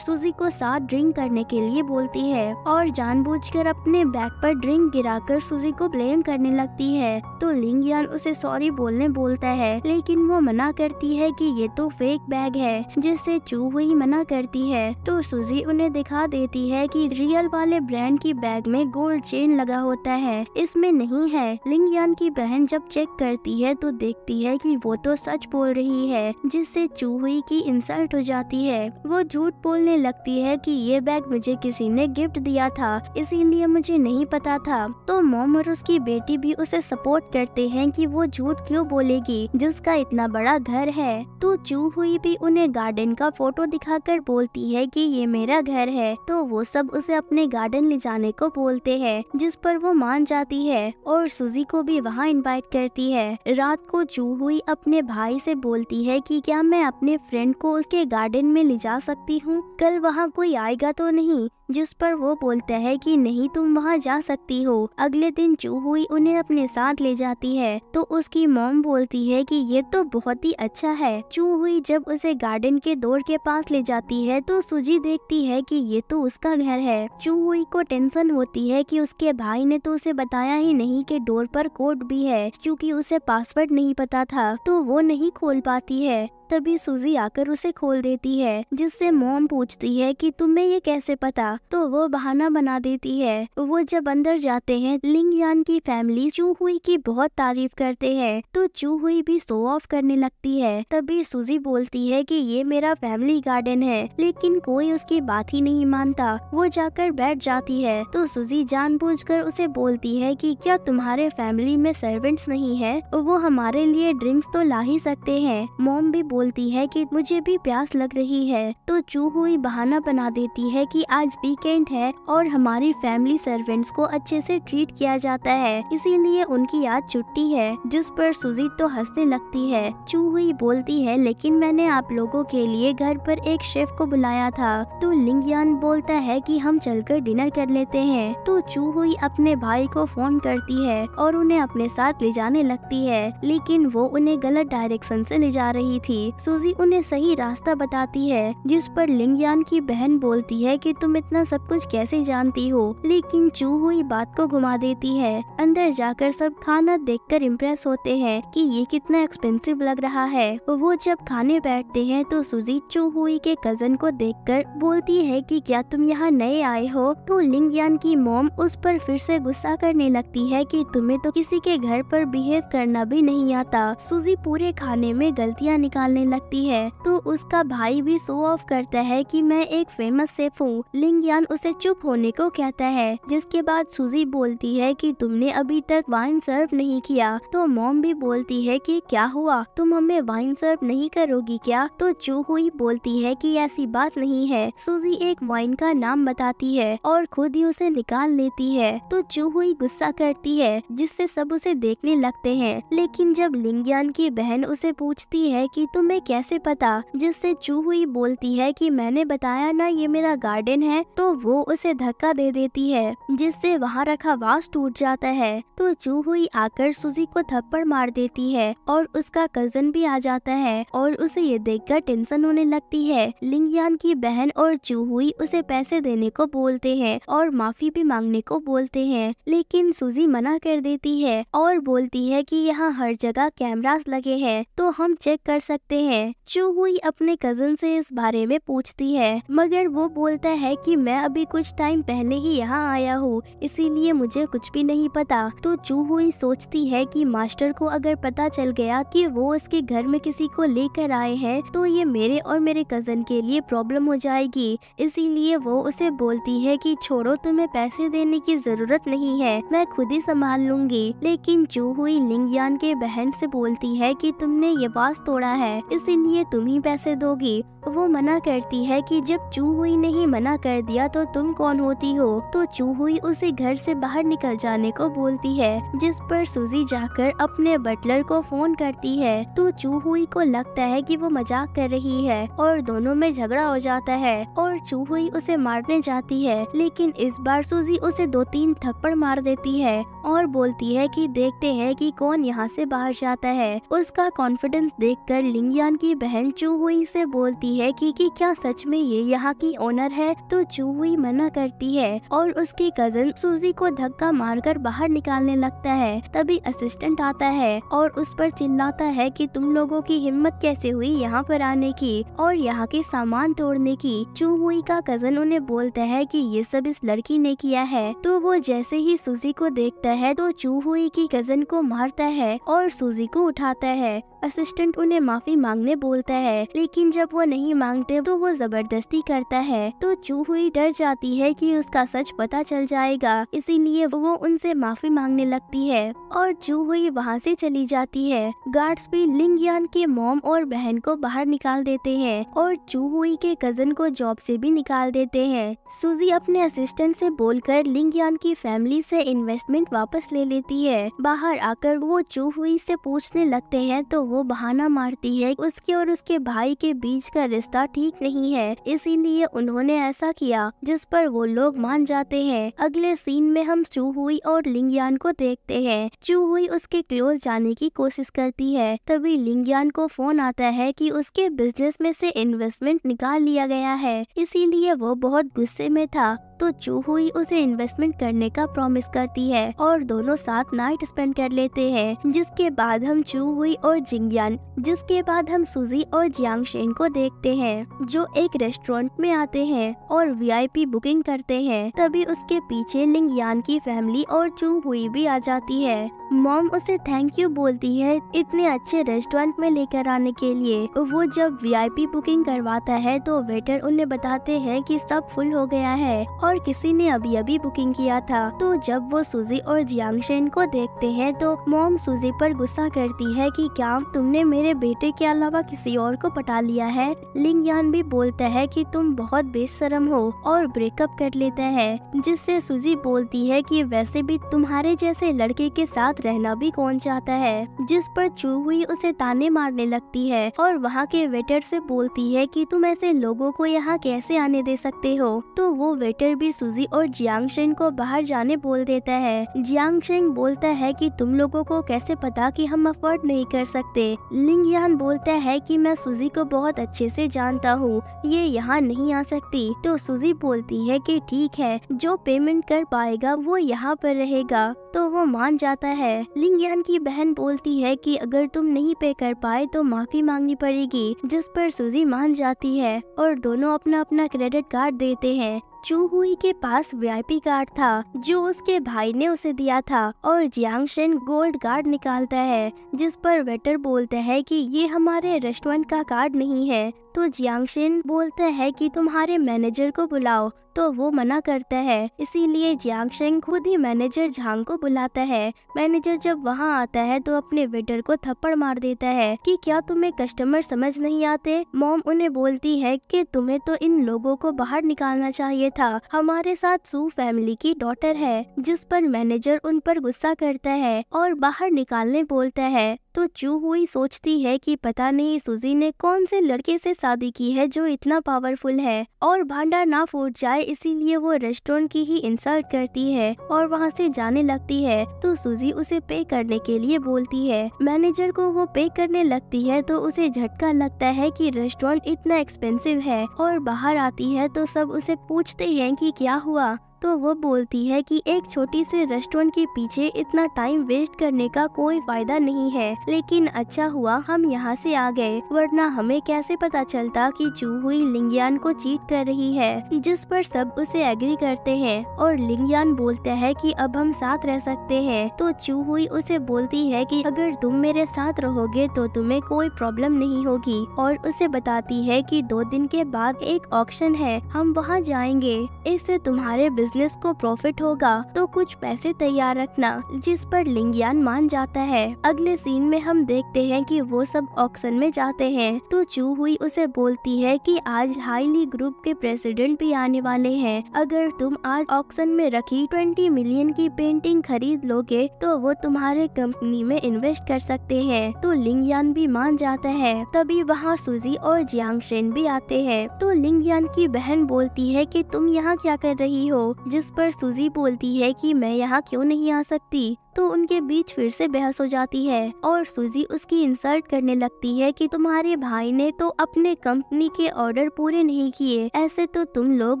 सुजी को साथ ड्रिंक करने के लिए बोलती है और जान अपने बैग पर ड्रिंक गिराकर सुजी को ब्लेम करने लगती है तो लिंगयान उसे सॉरी बोलने बोलता है लेकिन वो मना मना करती है कि ये तो फेक बैग है जिससे चू हुई मना करती है तो सुजी उन्हें दिखा देती है कि रियल वाले ब्रांड की बैग में गोल्ड चेन लगा होता है इसमें नहीं है लिंग यान की बहन जब चेक करती है तो देखती है कि वो तो सच बोल रही है जिससे चू हुई की इंसल्ट हो जाती है वो झूठ बोलने लगती है कि ये बैग मुझे किसी ने गिफ्ट दिया था इसीलिए मुझे नहीं पता था तो मोम और उसकी बेटी भी उसे सपोर्ट करते हैं कि वो झूठ क्यों बोलेगी जिसका इतना बड़ा मेरा घर है तो चू हुई भी उन्हें गार्डन का फोटो दिखाकर बोलती है कि ये मेरा घर है तो वो सब उसे अपने गार्डन ले जाने को बोलते हैं जिस पर वो मान जाती है और सुजी को भी वहाँ इनवाइट करती है रात को चू हुई अपने भाई से बोलती है कि क्या मैं अपने फ्रेंड को उसके गार्डन में ले जा सकती हूँ कल वहाँ कोई आएगा तो नहीं जिस पर वो बोलता है कि नहीं तुम वहाँ जा सकती हो अगले दिन चू हुई उन्हें अपने साथ ले जाती है तो उसकी मोम बोलती है कि ये तो बहुत ही अच्छा है चू हुई जब उसे गार्डन के दौर के पास ले जाती है तो सुजी देखती है कि ये तो उसका घर है चू हुई को टेंशन होती है कि उसके भाई ने तो उसे बताया ही नहीं कि डोर पर कोड भी है क्योंकि उसे पासवर्ड नहीं पता था तो वो नहीं खोल पाती है तभी सुजी आकर उसे खोल देती है जिससे मोम पूछती है कि तुम्हें ये कैसे पता तो वो बहाना बना देती है वो जब अंदर जाते हैं लिंग यान की फैमिली चू हुई की बहुत तारीफ करते हैं तो चू हुई भी शो ऑफ करने लगे लगती है तभी सुजी बोलती है कि ये मेरा फैमिली गार्डन है लेकिन कोई उसकी बात ही नहीं मानता वो जाकर बैठ जाती है तो सुजी जानबूझकर उसे बोलती है कि क्या तुम्हारे फैमिली में सर्वेंट्स नहीं है वो हमारे लिए ड्रिंक्स तो ला ही सकते हैं मोम भी बोलती है कि मुझे भी प्यास लग रही है तो चू हुई बहाना बना देती है कि आज वीकेंड है और हमारी फैमिली सर्वेंट्स को अच्छे से ट्रीट किया जाता है इसीलिए उनकी आज छुट्टी है जिस पर सुजीत तो हंसने लगती है चू हुई बोलती है लेकिन मैंने आप लोगों के लिए घर पर एक शेफ को बुलाया था तो लिंग बोलता है कि हम चलकर डिनर कर लेते हैं तो चू हुई अपने भाई को फोन करती है और उन्हें अपने साथ ले जाने लगती है लेकिन वो उन्हें गलत डायरेक्शन से ले जा रही थी सुजी उन्हें सही रास्ता बताती है जिस पर लिंगयान की बहन बोलती है की तुम इतना सब कुछ कैसे जानती हो लेकिन चू हुई बात को घुमा देती है अंदर जाकर सब खाना कर इम्प्रेस होते हैं की ये कितना एक्सपेंसिव लग रहा रहा है वो जब खाने बैठते हैं तो सुजी चूहुई के कजन को देखकर बोलती है कि क्या तुम यहाँ नए आए हो तो लिंगयान की मोम उस पर फिर से गुस्सा करने लगती है कि तुम्हें तो किसी के घर पर बिहेव करना भी नहीं आता सुजी पूरे खाने में गलतियाँ निकालने लगती है तो उसका भाई भी शो ऑफ करता है की मैं एक फेमस सेफ हूँ लिंगयान उसे चुप होने को कहता है जिसके बाद सुजी बोलती है की तुमने अभी तक वाइन सर्व नहीं किया तो मोम भी बोलती है कि क्या हुआ तुम हमें वाइन सर्व नहीं करोगी क्या तो चू हुई बोलती है कि ऐसी बात नहीं है सूजी एक वाइन का नाम बताती है और खुद ही उसे निकाल लेती है तो चू हुई गुस्सा करती है जिससे सब उसे देखने लगते है लेकिन जब लिंगयान की बहन उसे पूछती है की तुम्हें कैसे पता जिससे चू हुई बोलती है की मैंने बताया न ये मेरा गार्डन है तो वो उसे धक्का दे देती है जिससे वहाँ रखा वास टूट जाता है तो चू हुई आकर सुजी को थप्पड़ मार देती है और उसका कजन लिंगयान भी आ जाता है और उसे ये देखकर टेंशन होने लगती है लिंगयान की बहन और चूहुई उसे पैसे देने को बोलते हैं और माफी भी मांगने को बोलते हैं लेकिन सुजी मना कर देती है और बोलती है कि यहाँ हर जगह कैमरास लगे हैं तो हम चेक कर सकते हैं चूहुई अपने कजन से इस बारे में पूछती है मगर वो बोलता है कि मैं अभी कुछ टाइम पहले ही यहाँ आया हूँ इसीलिए मुझे कुछ भी नहीं पता तो चूहुई सोचती है कि मास्टर को अगर पता चल गया कि वो उसके के घर में किसी को लेकर आए हैं तो ये मेरे और मेरे कजन के लिए प्रॉब्लम हो जाएगी इसीलिए वो उसे बोलती है कि छोड़ो तुम्हें पैसे देने की जरूरत नहीं है मैं खुद ही संभाल लूंगी लेकिन जू हुई यान के बहन से बोलती है कि तुमने ये बास तोड़ा है इसीलिए तुम ही पैसे दोगी वो मना करती है कि जब चू हुई ने ही मना कर दिया तो तुम कौन होती हो तो चू हुई उसे घर से बाहर निकल जाने को बोलती है जिस पर सूजी जाकर अपने बटलर को फोन करती है तो चूहुई को लगता है कि वो मजाक कर रही है और दोनों में झगड़ा हो जाता है और चूहुई उसे मारने जाती है लेकिन इस बार सूजी उसे दो तीन थप्पड़ मार देती है और बोलती है कि देखते हैं कि कौन यहाँ से बाहर जाता है उसका कॉन्फिडेंस देखकर लिंगयान की बहन चूहुई से बोलती है कि, कि क्या सच में ये यहाँ की ओनर है तो चूहुई मना करती है और उसकी कजन सूजी को धक्का मारकर बाहर निकालने लगता है तभी असिस्टेंट आता है और उस पर चिल्लाता है कि तुम लोगों की हिम्मत कैसे हुई यहाँ पर आने की और यहाँ के सामान तोड़ने की चू हुई का कजन उन्हें बोलता है कि ये सब इस लड़की ने किया है तो वो जैसे ही सूजी को देखता है तो चू हुई की कजन को मारता है और सूजी को उठाता है असिस्टेंट उन्हें माफी मांगने बोलता है लेकिन जब वो नहीं मांगते तो वो जबरदस्ती करता है तो चू हुई डर जाती है कि उसका सच पता चल जाएगा इसीलिए वो उनसे माफी मांगने लगती है और चू हुई वहाँ से चली जाती है गार्ड्स भी लिंग यान के मोम और बहन को बाहर निकाल देते हैं और जू हुई के कजन को जॉब से भी निकाल देते हैं सुजी अपने असिस्टेंट से बोलकर लिंग यान की फैमिली से इन्वेस्टमेंट वापस ले लेती है बाहर आकर वो जू हुई से पूछने लगते हैं तो वो वो बहाना मारती है उसके और उसके भाई के बीच का रिश्ता ठीक नहीं है इसीलिए उन्होंने ऐसा किया जिस पर वो लोग मान जाते हैं अगले सीन में हम चू हुई और लिंगयान को देखते हैं चू हुई उसके क्लोज जाने की कोशिश करती है तभी लिंगयान को फोन आता है कि उसके बिजनेस में से इन्वेस्टमेंट निकाल लिया गया है इसीलिए वो बहुत गुस्से में था तो चूहुई उसे इन्वेस्टमेंट करने का प्रॉमिस करती है और दोनों साथ नाइट स्पेंड कर लेते हैं जिसके बाद हम चूहुई और जिंग यन जिसके बाद हम सुजी और जियांग शेन को देखते हैं जो एक रेस्टोरेंट में आते हैं और वीआईपी बुकिंग करते हैं तभी उसके पीछे लिंग यान की फैमिली और चू हुई भी आ जाती है मॉम उसे थैंक यू बोलती है इतने अच्छे रेस्टोरेंट में लेकर आने के लिए वो जब वीआईपी बुकिंग करवाता है तो वेटर उन्हें बताते हैं कि सब फुल हो गया है और किसी ने अभी अभी बुकिंग किया था तो जब वो सुजी और जियांगशेन को देखते हैं तो मॉम सुजी पर गुस्सा करती है कि क्या तुमने मेरे बेटे के अलावा किसी और को पटा लिया है लिंग यान भी बोलता है की तुम बहुत बेशरम हो और ब्रेकअप कर लेता है जिससे सुजी बोलती है की वैसे भी तुम्हारे जैसे लड़के के साथ साथ रहना भी कौन चाहता है जिस पर चू हुई उसे ताने मारने लगती है और वहाँ के वेटर से बोलती है कि तुम ऐसे लोगों को यहाँ कैसे आने दे सकते हो तो वो वेटर भी सुजी और जियांग शेंग को बाहर जाने बोल देता है जियांग शेंग बोलता है कि तुम लोगों को कैसे पता कि हम अफोर्ड नहीं कर सकते लिंग यान बोलता है कि मैं सुजी को बहुत अच्छे से जानता हूँ ये यहाँ नहीं आ सकती तो सुजी बोलती है की ठीक है जो पेमेंट कर पाएगा वो यहाँ पर रहेगा तो वो मान जाता है है यान की बहन बोलती है कि अगर तुम नहीं पे कर पाए तो माफी मांगनी पड़ेगी जिस पर सुजी मान जाती है और दोनों अपना अपना क्रेडिट कार्ड देते हैं चू हुई के पास वीआईपी कार्ड था जो उसके भाई ने उसे दिया था और जियांग शेन गोल्ड कार्ड निकालता है जिस पर वेटर बोलते हैं कि ये हमारे रेस्टोरेंट का कार्ड नहीं है तो जियांग शेन बोलते हैं कि तुम्हारे मैनेजर को बुलाओ तो वो मना करता है इसीलिए शेंग खुद ही मैनेजर झांग को बुलाता है मैनेजर जब वहाँ आता है तो अपने वेटर को थप्पड़ मार देता है कि क्या तुम्हें कस्टमर समझ नहीं आते मॉम उन्हें बोलती है कि तुम्हें तो इन लोगों को बाहर निकालना चाहिए था हमारे साथ सू फैमिली की डॉटर है जिस पर मैनेजर उन पर गुस्सा करता है और बाहर निकालने बोलता है तो चू हुई सोचती है कि पता नहीं सुजी ने कौन से लड़के से शादी की है जो इतना पावरफुल है और भांडा ना फूट जाए इसीलिए वो रेस्टोरेंट की ही इंसल्ट करती है और वहाँ से जाने लगती है तो सुजी उसे पे करने के लिए बोलती है मैनेजर को वो पे करने लगती है तो उसे झटका लगता है की रेस्टोरेंट इतना एक्सपेंसिव है और बाहर आती है तो सब उसे पूछते हैं की क्या हुआ तो वो बोलती है कि एक छोटी से रेस्टोरेंट के पीछे इतना टाइम वेस्ट करने का कोई फायदा नहीं है लेकिन अच्छा हुआ हम यहाँ से आ गए वरना हमें कैसे पता चलता कि चू हुई लिंगयान को चीट कर रही है जिस पर सब उसे एग्री करते हैं और लिंगयान बोलता है कि अब हम साथ रह सकते हैं तो चू हुई उसे बोलती है कि अगर तुम मेरे साथ रहोगे तो तुम्हें कोई प्रॉब्लम नहीं होगी और उसे बताती है कि दो दिन के बाद एक ऑक्शन है हम वहाँ जाएंगे इससे तुम्हारे बिजनेस बिजनेस को प्रॉफिट होगा तो कुछ पैसे तैयार रखना जिस पर लिंगयान मान जाता है अगले सीन में हम देखते हैं कि वो सब ऑक्शन में जाते हैं तो चू हुई उसे बोलती है कि आज हाईली ग्रुप के प्रेसिडेंट भी आने वाले हैं अगर तुम आज ऑक्शन में रखी ट्वेंटी मिलियन की पेंटिंग खरीद लोगे तो वो तुम्हारे कंपनी में इन्वेस्ट कर सकते है तो लिंगयान भी मान जाता है तभी वहाँ सुजी और जियांग भी आते हैं तो लिंगयान की बहन बोलती है कि तुम यहाँ क्या कर रही हो जिस पर सूजी बोलती है कि मैं यहाँ क्यों नहीं आ सकती तो उनके बीच फिर से बहस हो जाती है और सुजी उसकी इंसल्ट करने लगती है कि तुम्हारे भाई ने तो अपने कंपनी के ऑर्डर पूरे नहीं किए ऐसे तो तुम लोग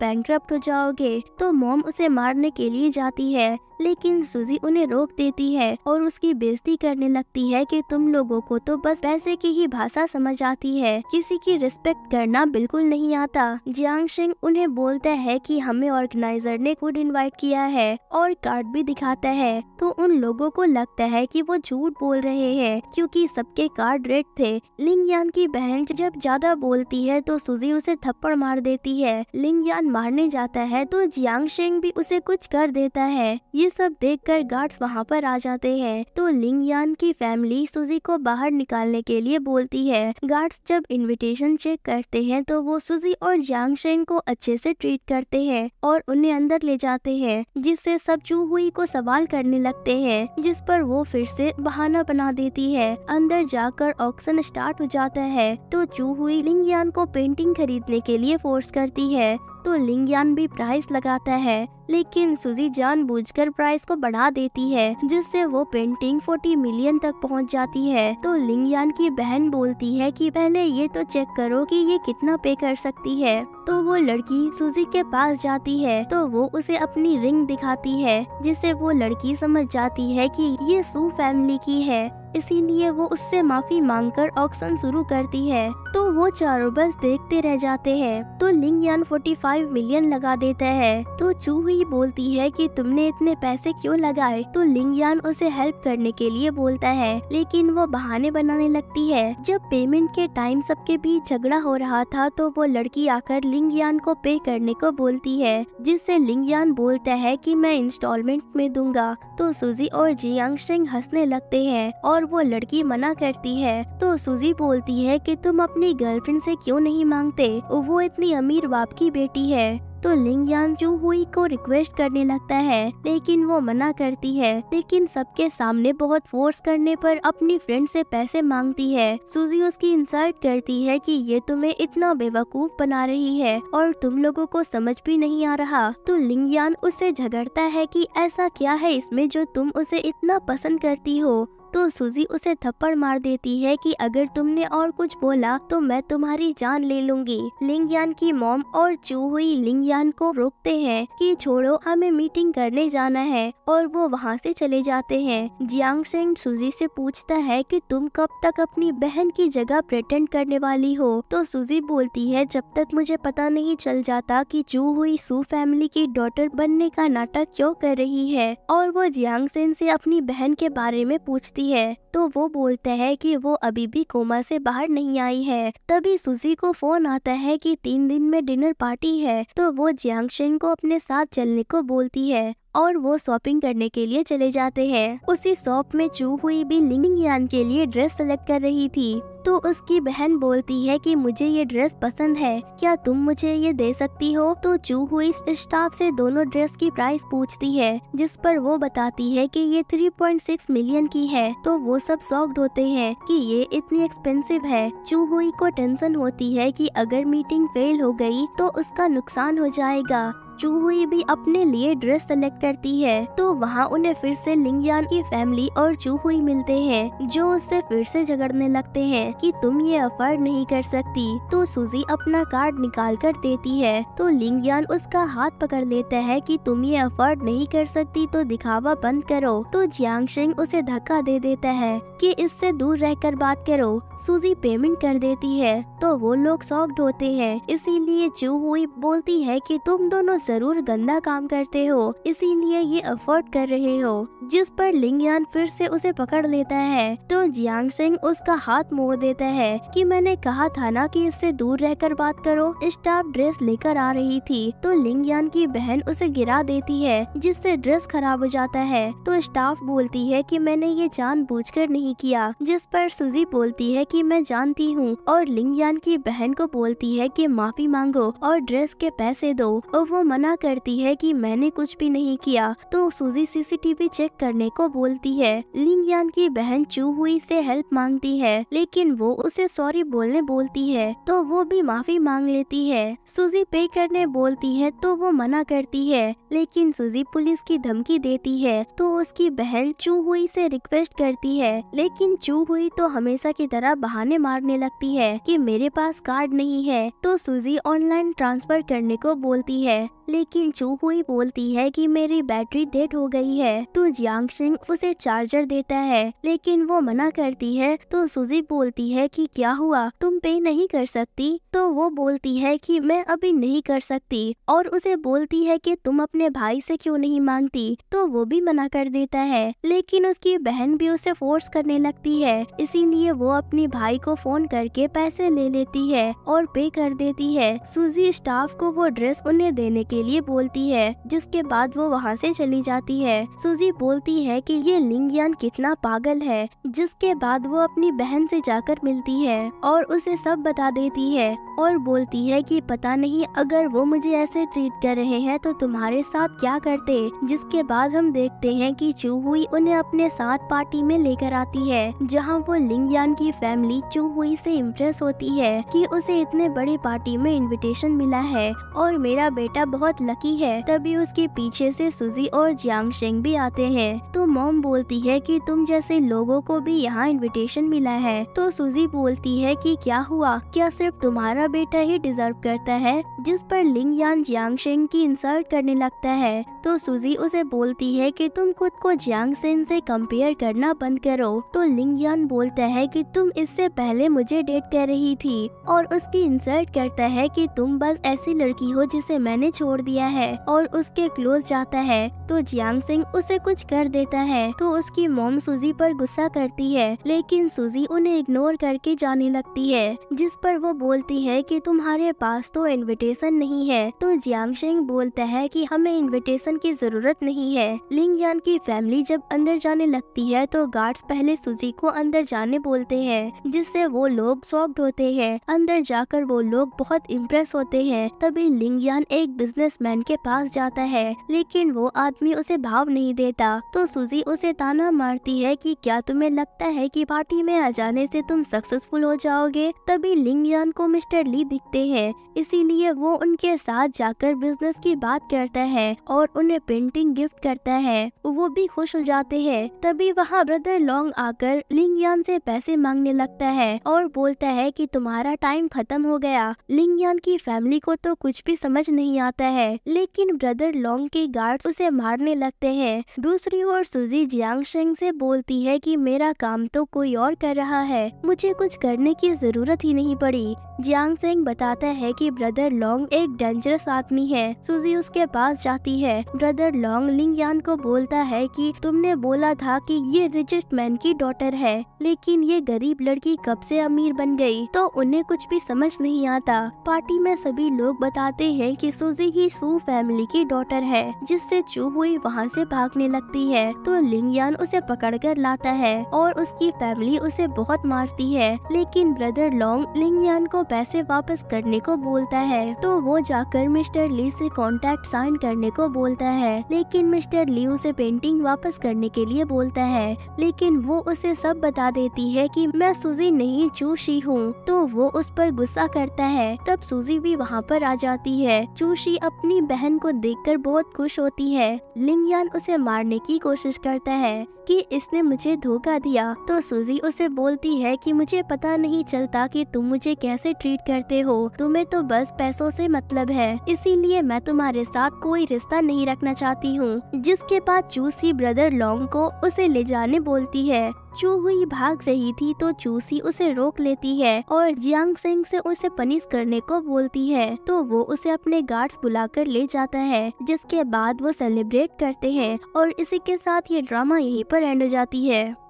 बैंक हो जाओगे तो मोम उसे मारने के लिए जाती है लेकिन सुजी उन्हें रोक देती है और उसकी बेइज्जती करने लगती है कि तुम लोगों को तो बस पैसे की ही भाषा समझ आती है किसी की रिस्पेक्ट करना बिल्कुल नहीं आता जियांग सिंह उन्हें बोलता है कि हमें ऑर्गेनाइजर ने खुद इनवाइट किया है और कार्ड भी दिखाता है तो उन लोगों को लगता है कि वो झूठ बोल रहे हैं क्योंकि सबके कार्ड रेड थे लिंग यान की बहन जब ज्यादा बोलती है तो सुजी उसे थप्पड़ मार देती है लिंग यान मारने जाता है तो जियांग शेंग भी उसे कुछ कर देता है ये सब देखकर गार्ड्स वहाँ पर आ जाते हैं तो लिंग यान की फैमिली सुजी को बाहर निकालने के लिए बोलती है गार्ड्स जब इनविटेशन चेक करते हैं तो वो सुजी और जियांग शेंग को अच्छे से ट्रीट करते हैं और उन्हें अंदर ले जाते हैं जिससे सब चू हुई को सवाल करने लगते हैं है जिस पर वो फिर से बहाना बना देती है अंदर जाकर ऑक्शन स्टार्ट हो जाता है तो चू हुई लिंगयान को पेंटिंग खरीदने के लिए फोर्स करती है तो लिंगयान भी प्राइस लगाता है लेकिन सुजी जानबूझकर प्राइस को बढ़ा देती है जिससे वो पेंटिंग 40 मिलियन तक पहुंच जाती है तो लिंगयान की बहन बोलती है कि पहले ये तो चेक करो कि ये कितना पे कर सकती है तो वो लड़की सुजी के पास जाती है तो वो उसे अपनी रिंग दिखाती है जिससे वो लड़की समझ जाती है की ये सू फैमिली की है इसीलिए वो उससे माफी मांगकर ऑक्शन शुरू करती है तो वो चारों बस देखते रह जाते हैं तो लिंग यान 45 मिलियन लगा देता है तो चू हुई बोलती है कि तुमने इतने पैसे क्यों लगाए तो लिंग यान उसे हेल्प करने के लिए बोलता है लेकिन वो बहाने बनाने लगती है जब पेमेंट के टाइम सबके बीच झगड़ा हो रहा था तो वो लड़की आकर लिंग यान को पे करने को बोलती है जिससे लिंग यान बोलता है की मैं इंस्टॉलमेंट में दूंगा तो सुजी और जियांग हंसने लगते है और और वो लड़की मना करती है तो सूजी बोलती है कि तुम अपनी गर्लफ्रेंड से क्यों नहीं मांगते वो इतनी अमीर बाप की बेटी है तो लिंग यान जू हुई को रिक्वेस्ट करने लगता है लेकिन वो मना करती है लेकिन सबके सामने बहुत फोर्स करने पर अपनी फ्रेंड से पैसे मांगती है सूजी उसकी इंसल्ट करती है कि ये तुम्हें इतना बेवकूफ बना रही है और तुम लोगों को समझ भी नहीं आ रहा तो लिंग यान उससे झगड़ता है कि ऐसा क्या है इसमें जो तुम उसे इतना पसंद करती हो तो सुजी उसे थप्पड़ मार देती है कि अगर तुमने और कुछ बोला तो मैं तुम्हारी जान ले लूंगी लिंगयान की मोम और चू हुई लिंगयान को रोकते हैं कि छोड़ो हमें मीटिंग करने जाना है और वो वहाँ से चले जाते हैं जियांग सिंह सुजी से पूछता है कि तुम कब तक अपनी बहन की जगह प्रेटेंड करने वाली हो तो सुजी बोलती है जब तक मुझे पता नहीं चल जाता कि चू हुई सू फैमिली की डॉटर बनने का नाटक क्यों कर रही है और वो जियांग सिंह से अपनी बहन के बारे में पूछती जाती है तो वो बोलता है कि वो अभी भी कोमा से बाहर नहीं आई है तभी सुजी को फोन आता है कि तीन दिन में डिनर पार्टी है तो वो जियांगशेन को अपने साथ चलने को बोलती है और वो शॉपिंग करने के लिए चले जाते हैं उसी शॉप में चू हुई भी लिंग यान के लिए ड्रेस सेलेक्ट कर रही थी तो उसकी बहन बोलती है कि मुझे ये ड्रेस पसंद है क्या तुम मुझे ये दे सकती हो तो चू हुई स्टाफ से दोनों ड्रेस की प्राइस पूछती है जिस पर वो बताती है कि ये 3.6 मिलियन की है तो वो सब सॉफ्ट होते हैं कि ये इतनी एक्सपेंसिव है चू हुई को टेंशन होती है कि अगर मीटिंग फेल हो गई तो उसका नुकसान हो जाएगा चूहुई भी अपने लिए ड्रेस सेलेक्ट करती है तो वहाँ उन्हें फिर से लिंगयान की फैमिली और चूहुई मिलते हैं जो उससे फिर से झगड़ने लगते हैं कि तुम ये अफर्ड नहीं कर सकती तो सुजी अपना कार्ड निकाल कर देती है तो लिंगयान उसका हाथ पकड़ लेता है कि तुम ये अफोर्ड नहीं कर सकती तो दिखावा बंद करो तो जियांग सिंह उसे धक्का दे देता है कि इससे दूर रहकर बात करो सुजी पेमेंट कर देती है तो वो लोग सॉफ्ट होते हैं इसीलिए चू हुई बोलती है कि तुम दोनों जरूर गंदा काम करते हो इसीलिए ये अफोर्ड कर रहे हो जिस पर लिंगयान फिर से उसे पकड़ लेता है तो जियांग सिंह उसका हाथ मोड़ देता है कि मैंने कहा था ना कि इससे दूर रहकर बात करो स्टाफ ड्रेस लेकर आ रही थी तो लिंगयान की बहन उसे गिरा देती है जिससे ड्रेस खराब हो जाता है तो स्टाफ बोलती है की मैंने ये जान नहीं किया जिस पर सुजी बोलती है की मैं जानती हूँ और लिंगयान की बहन को बोलती है की माफी मांगो और ड्रेस के पैसे दो और वो मना करती है कि मैंने कुछ भी नहीं किया तो सूजी सीसीटीवी चेक करने को बोलती है लिंग यान की बहन चू हुई से हेल्प मांगती है लेकिन वो उसे सॉरी बोलने बोलती है तो वो भी माफी मांग लेती है सूजी पे करने बोलती है तो वो मना करती है लेकिन सूजी पुलिस की धमकी देती है तो उसकी बहन चू हुई से रिक्वेस्ट करती है लेकिन चू हुई तो हमेशा की तरह बहाने मारने लगती है कि मेरे पास कार्ड नहीं है तो सूजी ऑनलाइन ट्रांसफर करने को बोलती है लेकिन चूहुई बोलती है कि मेरी बैटरी डेड हो गई है तो जियांगशिंग उसे चार्जर देता है लेकिन वो मना करती है तो सुजी बोलती है कि क्या हुआ तुम पे नहीं कर सकती तो वो बोलती है कि मैं अभी नहीं कर सकती और उसे बोलती है कि तुम अपने भाई से क्यों नहीं मांगती तो वो भी मना कर देता है लेकिन उसकी बहन भी उसे फोर्स करने लगती है इसीलिए वो अपने भाई को फोन करके पैसे ले लेती है और पे कर देती है सुजी स्टाफ को वो ड्रेस उन्हें देने के के लिए बोलती है जिसके बाद वो वहाँ से चली जाती है सुजी बोलती है कि ये लिंगयान कितना पागल है जिसके बाद वो अपनी बहन से जाकर मिलती है और उसे सब बता देती है और बोलती है कि पता नहीं अगर वो मुझे ऐसे ट्रीट कर रहे हैं तो तुम्हारे साथ क्या करते जिसके बाद हम देखते हैं कि चूहुई उन्हें अपने साथ पार्टी में लेकर आती है जहाँ वो लिंगयान की फैमिली चूहुई से इम्प्रेस होती है कि उसे इतने बड़ी पार्टी में इनविटेशन मिला है और मेरा बेटा बहुत बहुत लकी है तभी उसके पीछे से सुजी और जियांग शेंग भी आते हैं तो मोम बोलती है कि तुम जैसे लोगों को भी यहाँ इनविटेशन मिला है तो सुजी बोलती है कि क्या हुआ क्या सिर्फ तुम्हारा बेटा ही डिजर्व करता है जिस पर लिंग यान जियांग शेंग की इंसल्ट करने लगता है तो सुजी उसे बोलती है कि तुम खुद को जियांग सेन से कंपेयर करना बंद करो तो लिंग यान बोलता है कि तुम इससे पहले मुझे डेट कर रही थी और उसकी इंसल्ट करता है कि तुम बस ऐसी लड़की हो जिसे मैंने छोड़ छोड़ दिया है और उसके क्लोज जाता है तो जियान सिंह उसे कुछ कर देता है तो उसकी मोम सुजी पर गुस्सा करती है लेकिन सुजी उन्हें इग्नोर करके जाने लगती है जिस पर वो बोलती है कि तुम्हारे पास तो इनविटेशन नहीं है तो जियांग सिंह बोलता है कि हमें इनविटेशन की जरूरत नहीं है लिंग यान की फैमिली जब अंदर जाने लगती है तो गार्ड्स पहले सुजी को अंदर जाने बोलते हैं जिससे वो लोग सॉफ्ट होते हैं अंदर जाकर वो लोग बहुत इम्प्रेस होते हैं तभी लिंग यान एक बिजनेस बिजनेसमैन के पास जाता है लेकिन वो आदमी उसे भाव नहीं देता तो सुजी उसे ताना मारती है कि क्या तुम्हें लगता है कि पार्टी में आ जाने से तुम सक्सेसफुल हो जाओगे तभी लिंग यान को मिस्टर ली दिखते हैं इसीलिए वो उनके साथ जाकर बिजनेस की बात करता है और उन्हें पेंटिंग गिफ्ट करता है वो भी खुश हो जाते हैं तभी वहाँ ब्रदर लॉन्ग आकर लिंग यान से पैसे मांगने लगता है और बोलता है कि तुम्हारा टाइम खत्म हो गया लिंग की फैमिली को तो कुछ भी समझ नहीं आता है लेकिन ब्रदर लॉन्ग के गार्ड्स उसे मारने लगते हैं दूसरी ओर सुजी जियांगशेंग से बोलती है कि मेरा काम तो कोई और कर रहा है मुझे कुछ करने की जरूरत ही नहीं पड़ी जियांग बताता है कि ब्रदर लॉन्ग एक डेंजरस आदमी है सुजी उसके पास जाती है ब्रदर लॉन्ग लिंग यान को बोलता है कि तुमने बोला था कि ये रिचिस्ट मैन की डॉटर है लेकिन ये गरीब लड़की कब से अमीर बन गई तो उन्हें कुछ भी समझ नहीं आता पार्टी में सभी लोग बताते हैं कि सुजी ही सू फैमिली की डॉटर है जिससे चू हुई वहाँ से भागने लगती है तो लिंगयान उसे पकड़कर लाता है और उसकी फैमिली उसे बहुत मारती है लेकिन ब्रदर लॉन्ग यान को पैसे वापस करने को बोलता है तो वो जाकर मिस्टर ली से कॉन्टेक्ट साइन करने को बोलता है लेकिन मिस्टर ली उसे पेंटिंग वापस करने के लिए बोलता है लेकिन वो उसे सब बता देती है कि मैं सुजी नहीं चूशी हूँ तो वो उस पर गुस्सा करता है तब सूजी भी वहाँ पर आ जाती है चूशी अपनी बहन को देखकर बहुत खुश होती है लिंगयान उसे मारने की कोशिश करता है कि इसने मुझे धोखा दिया तो सुजी उसे बोलती है कि मुझे पता नहीं चलता कि तुम मुझे कैसे ट्रीट करते हो तुम्हें तो बस पैसों से मतलब है इसीलिए मैं तुम्हारे साथ कोई रिश्ता नहीं रखना चाहती हूँ जिसके बाद चूसी ब्रदर लॉन्ग को उसे ले जाने बोलती है चू हुई भाग रही थी तो चूसी उसे रोक लेती है और जियांग सिंह से उसे पनिश करने को बोलती है तो वो उसे अपने गार्ड्स बुलाकर ले जाता है जिसके बाद वो सेलिब्रेट करते हैं और इसी के साथ ये ड्रामा यहीं पर एंड हो जाती है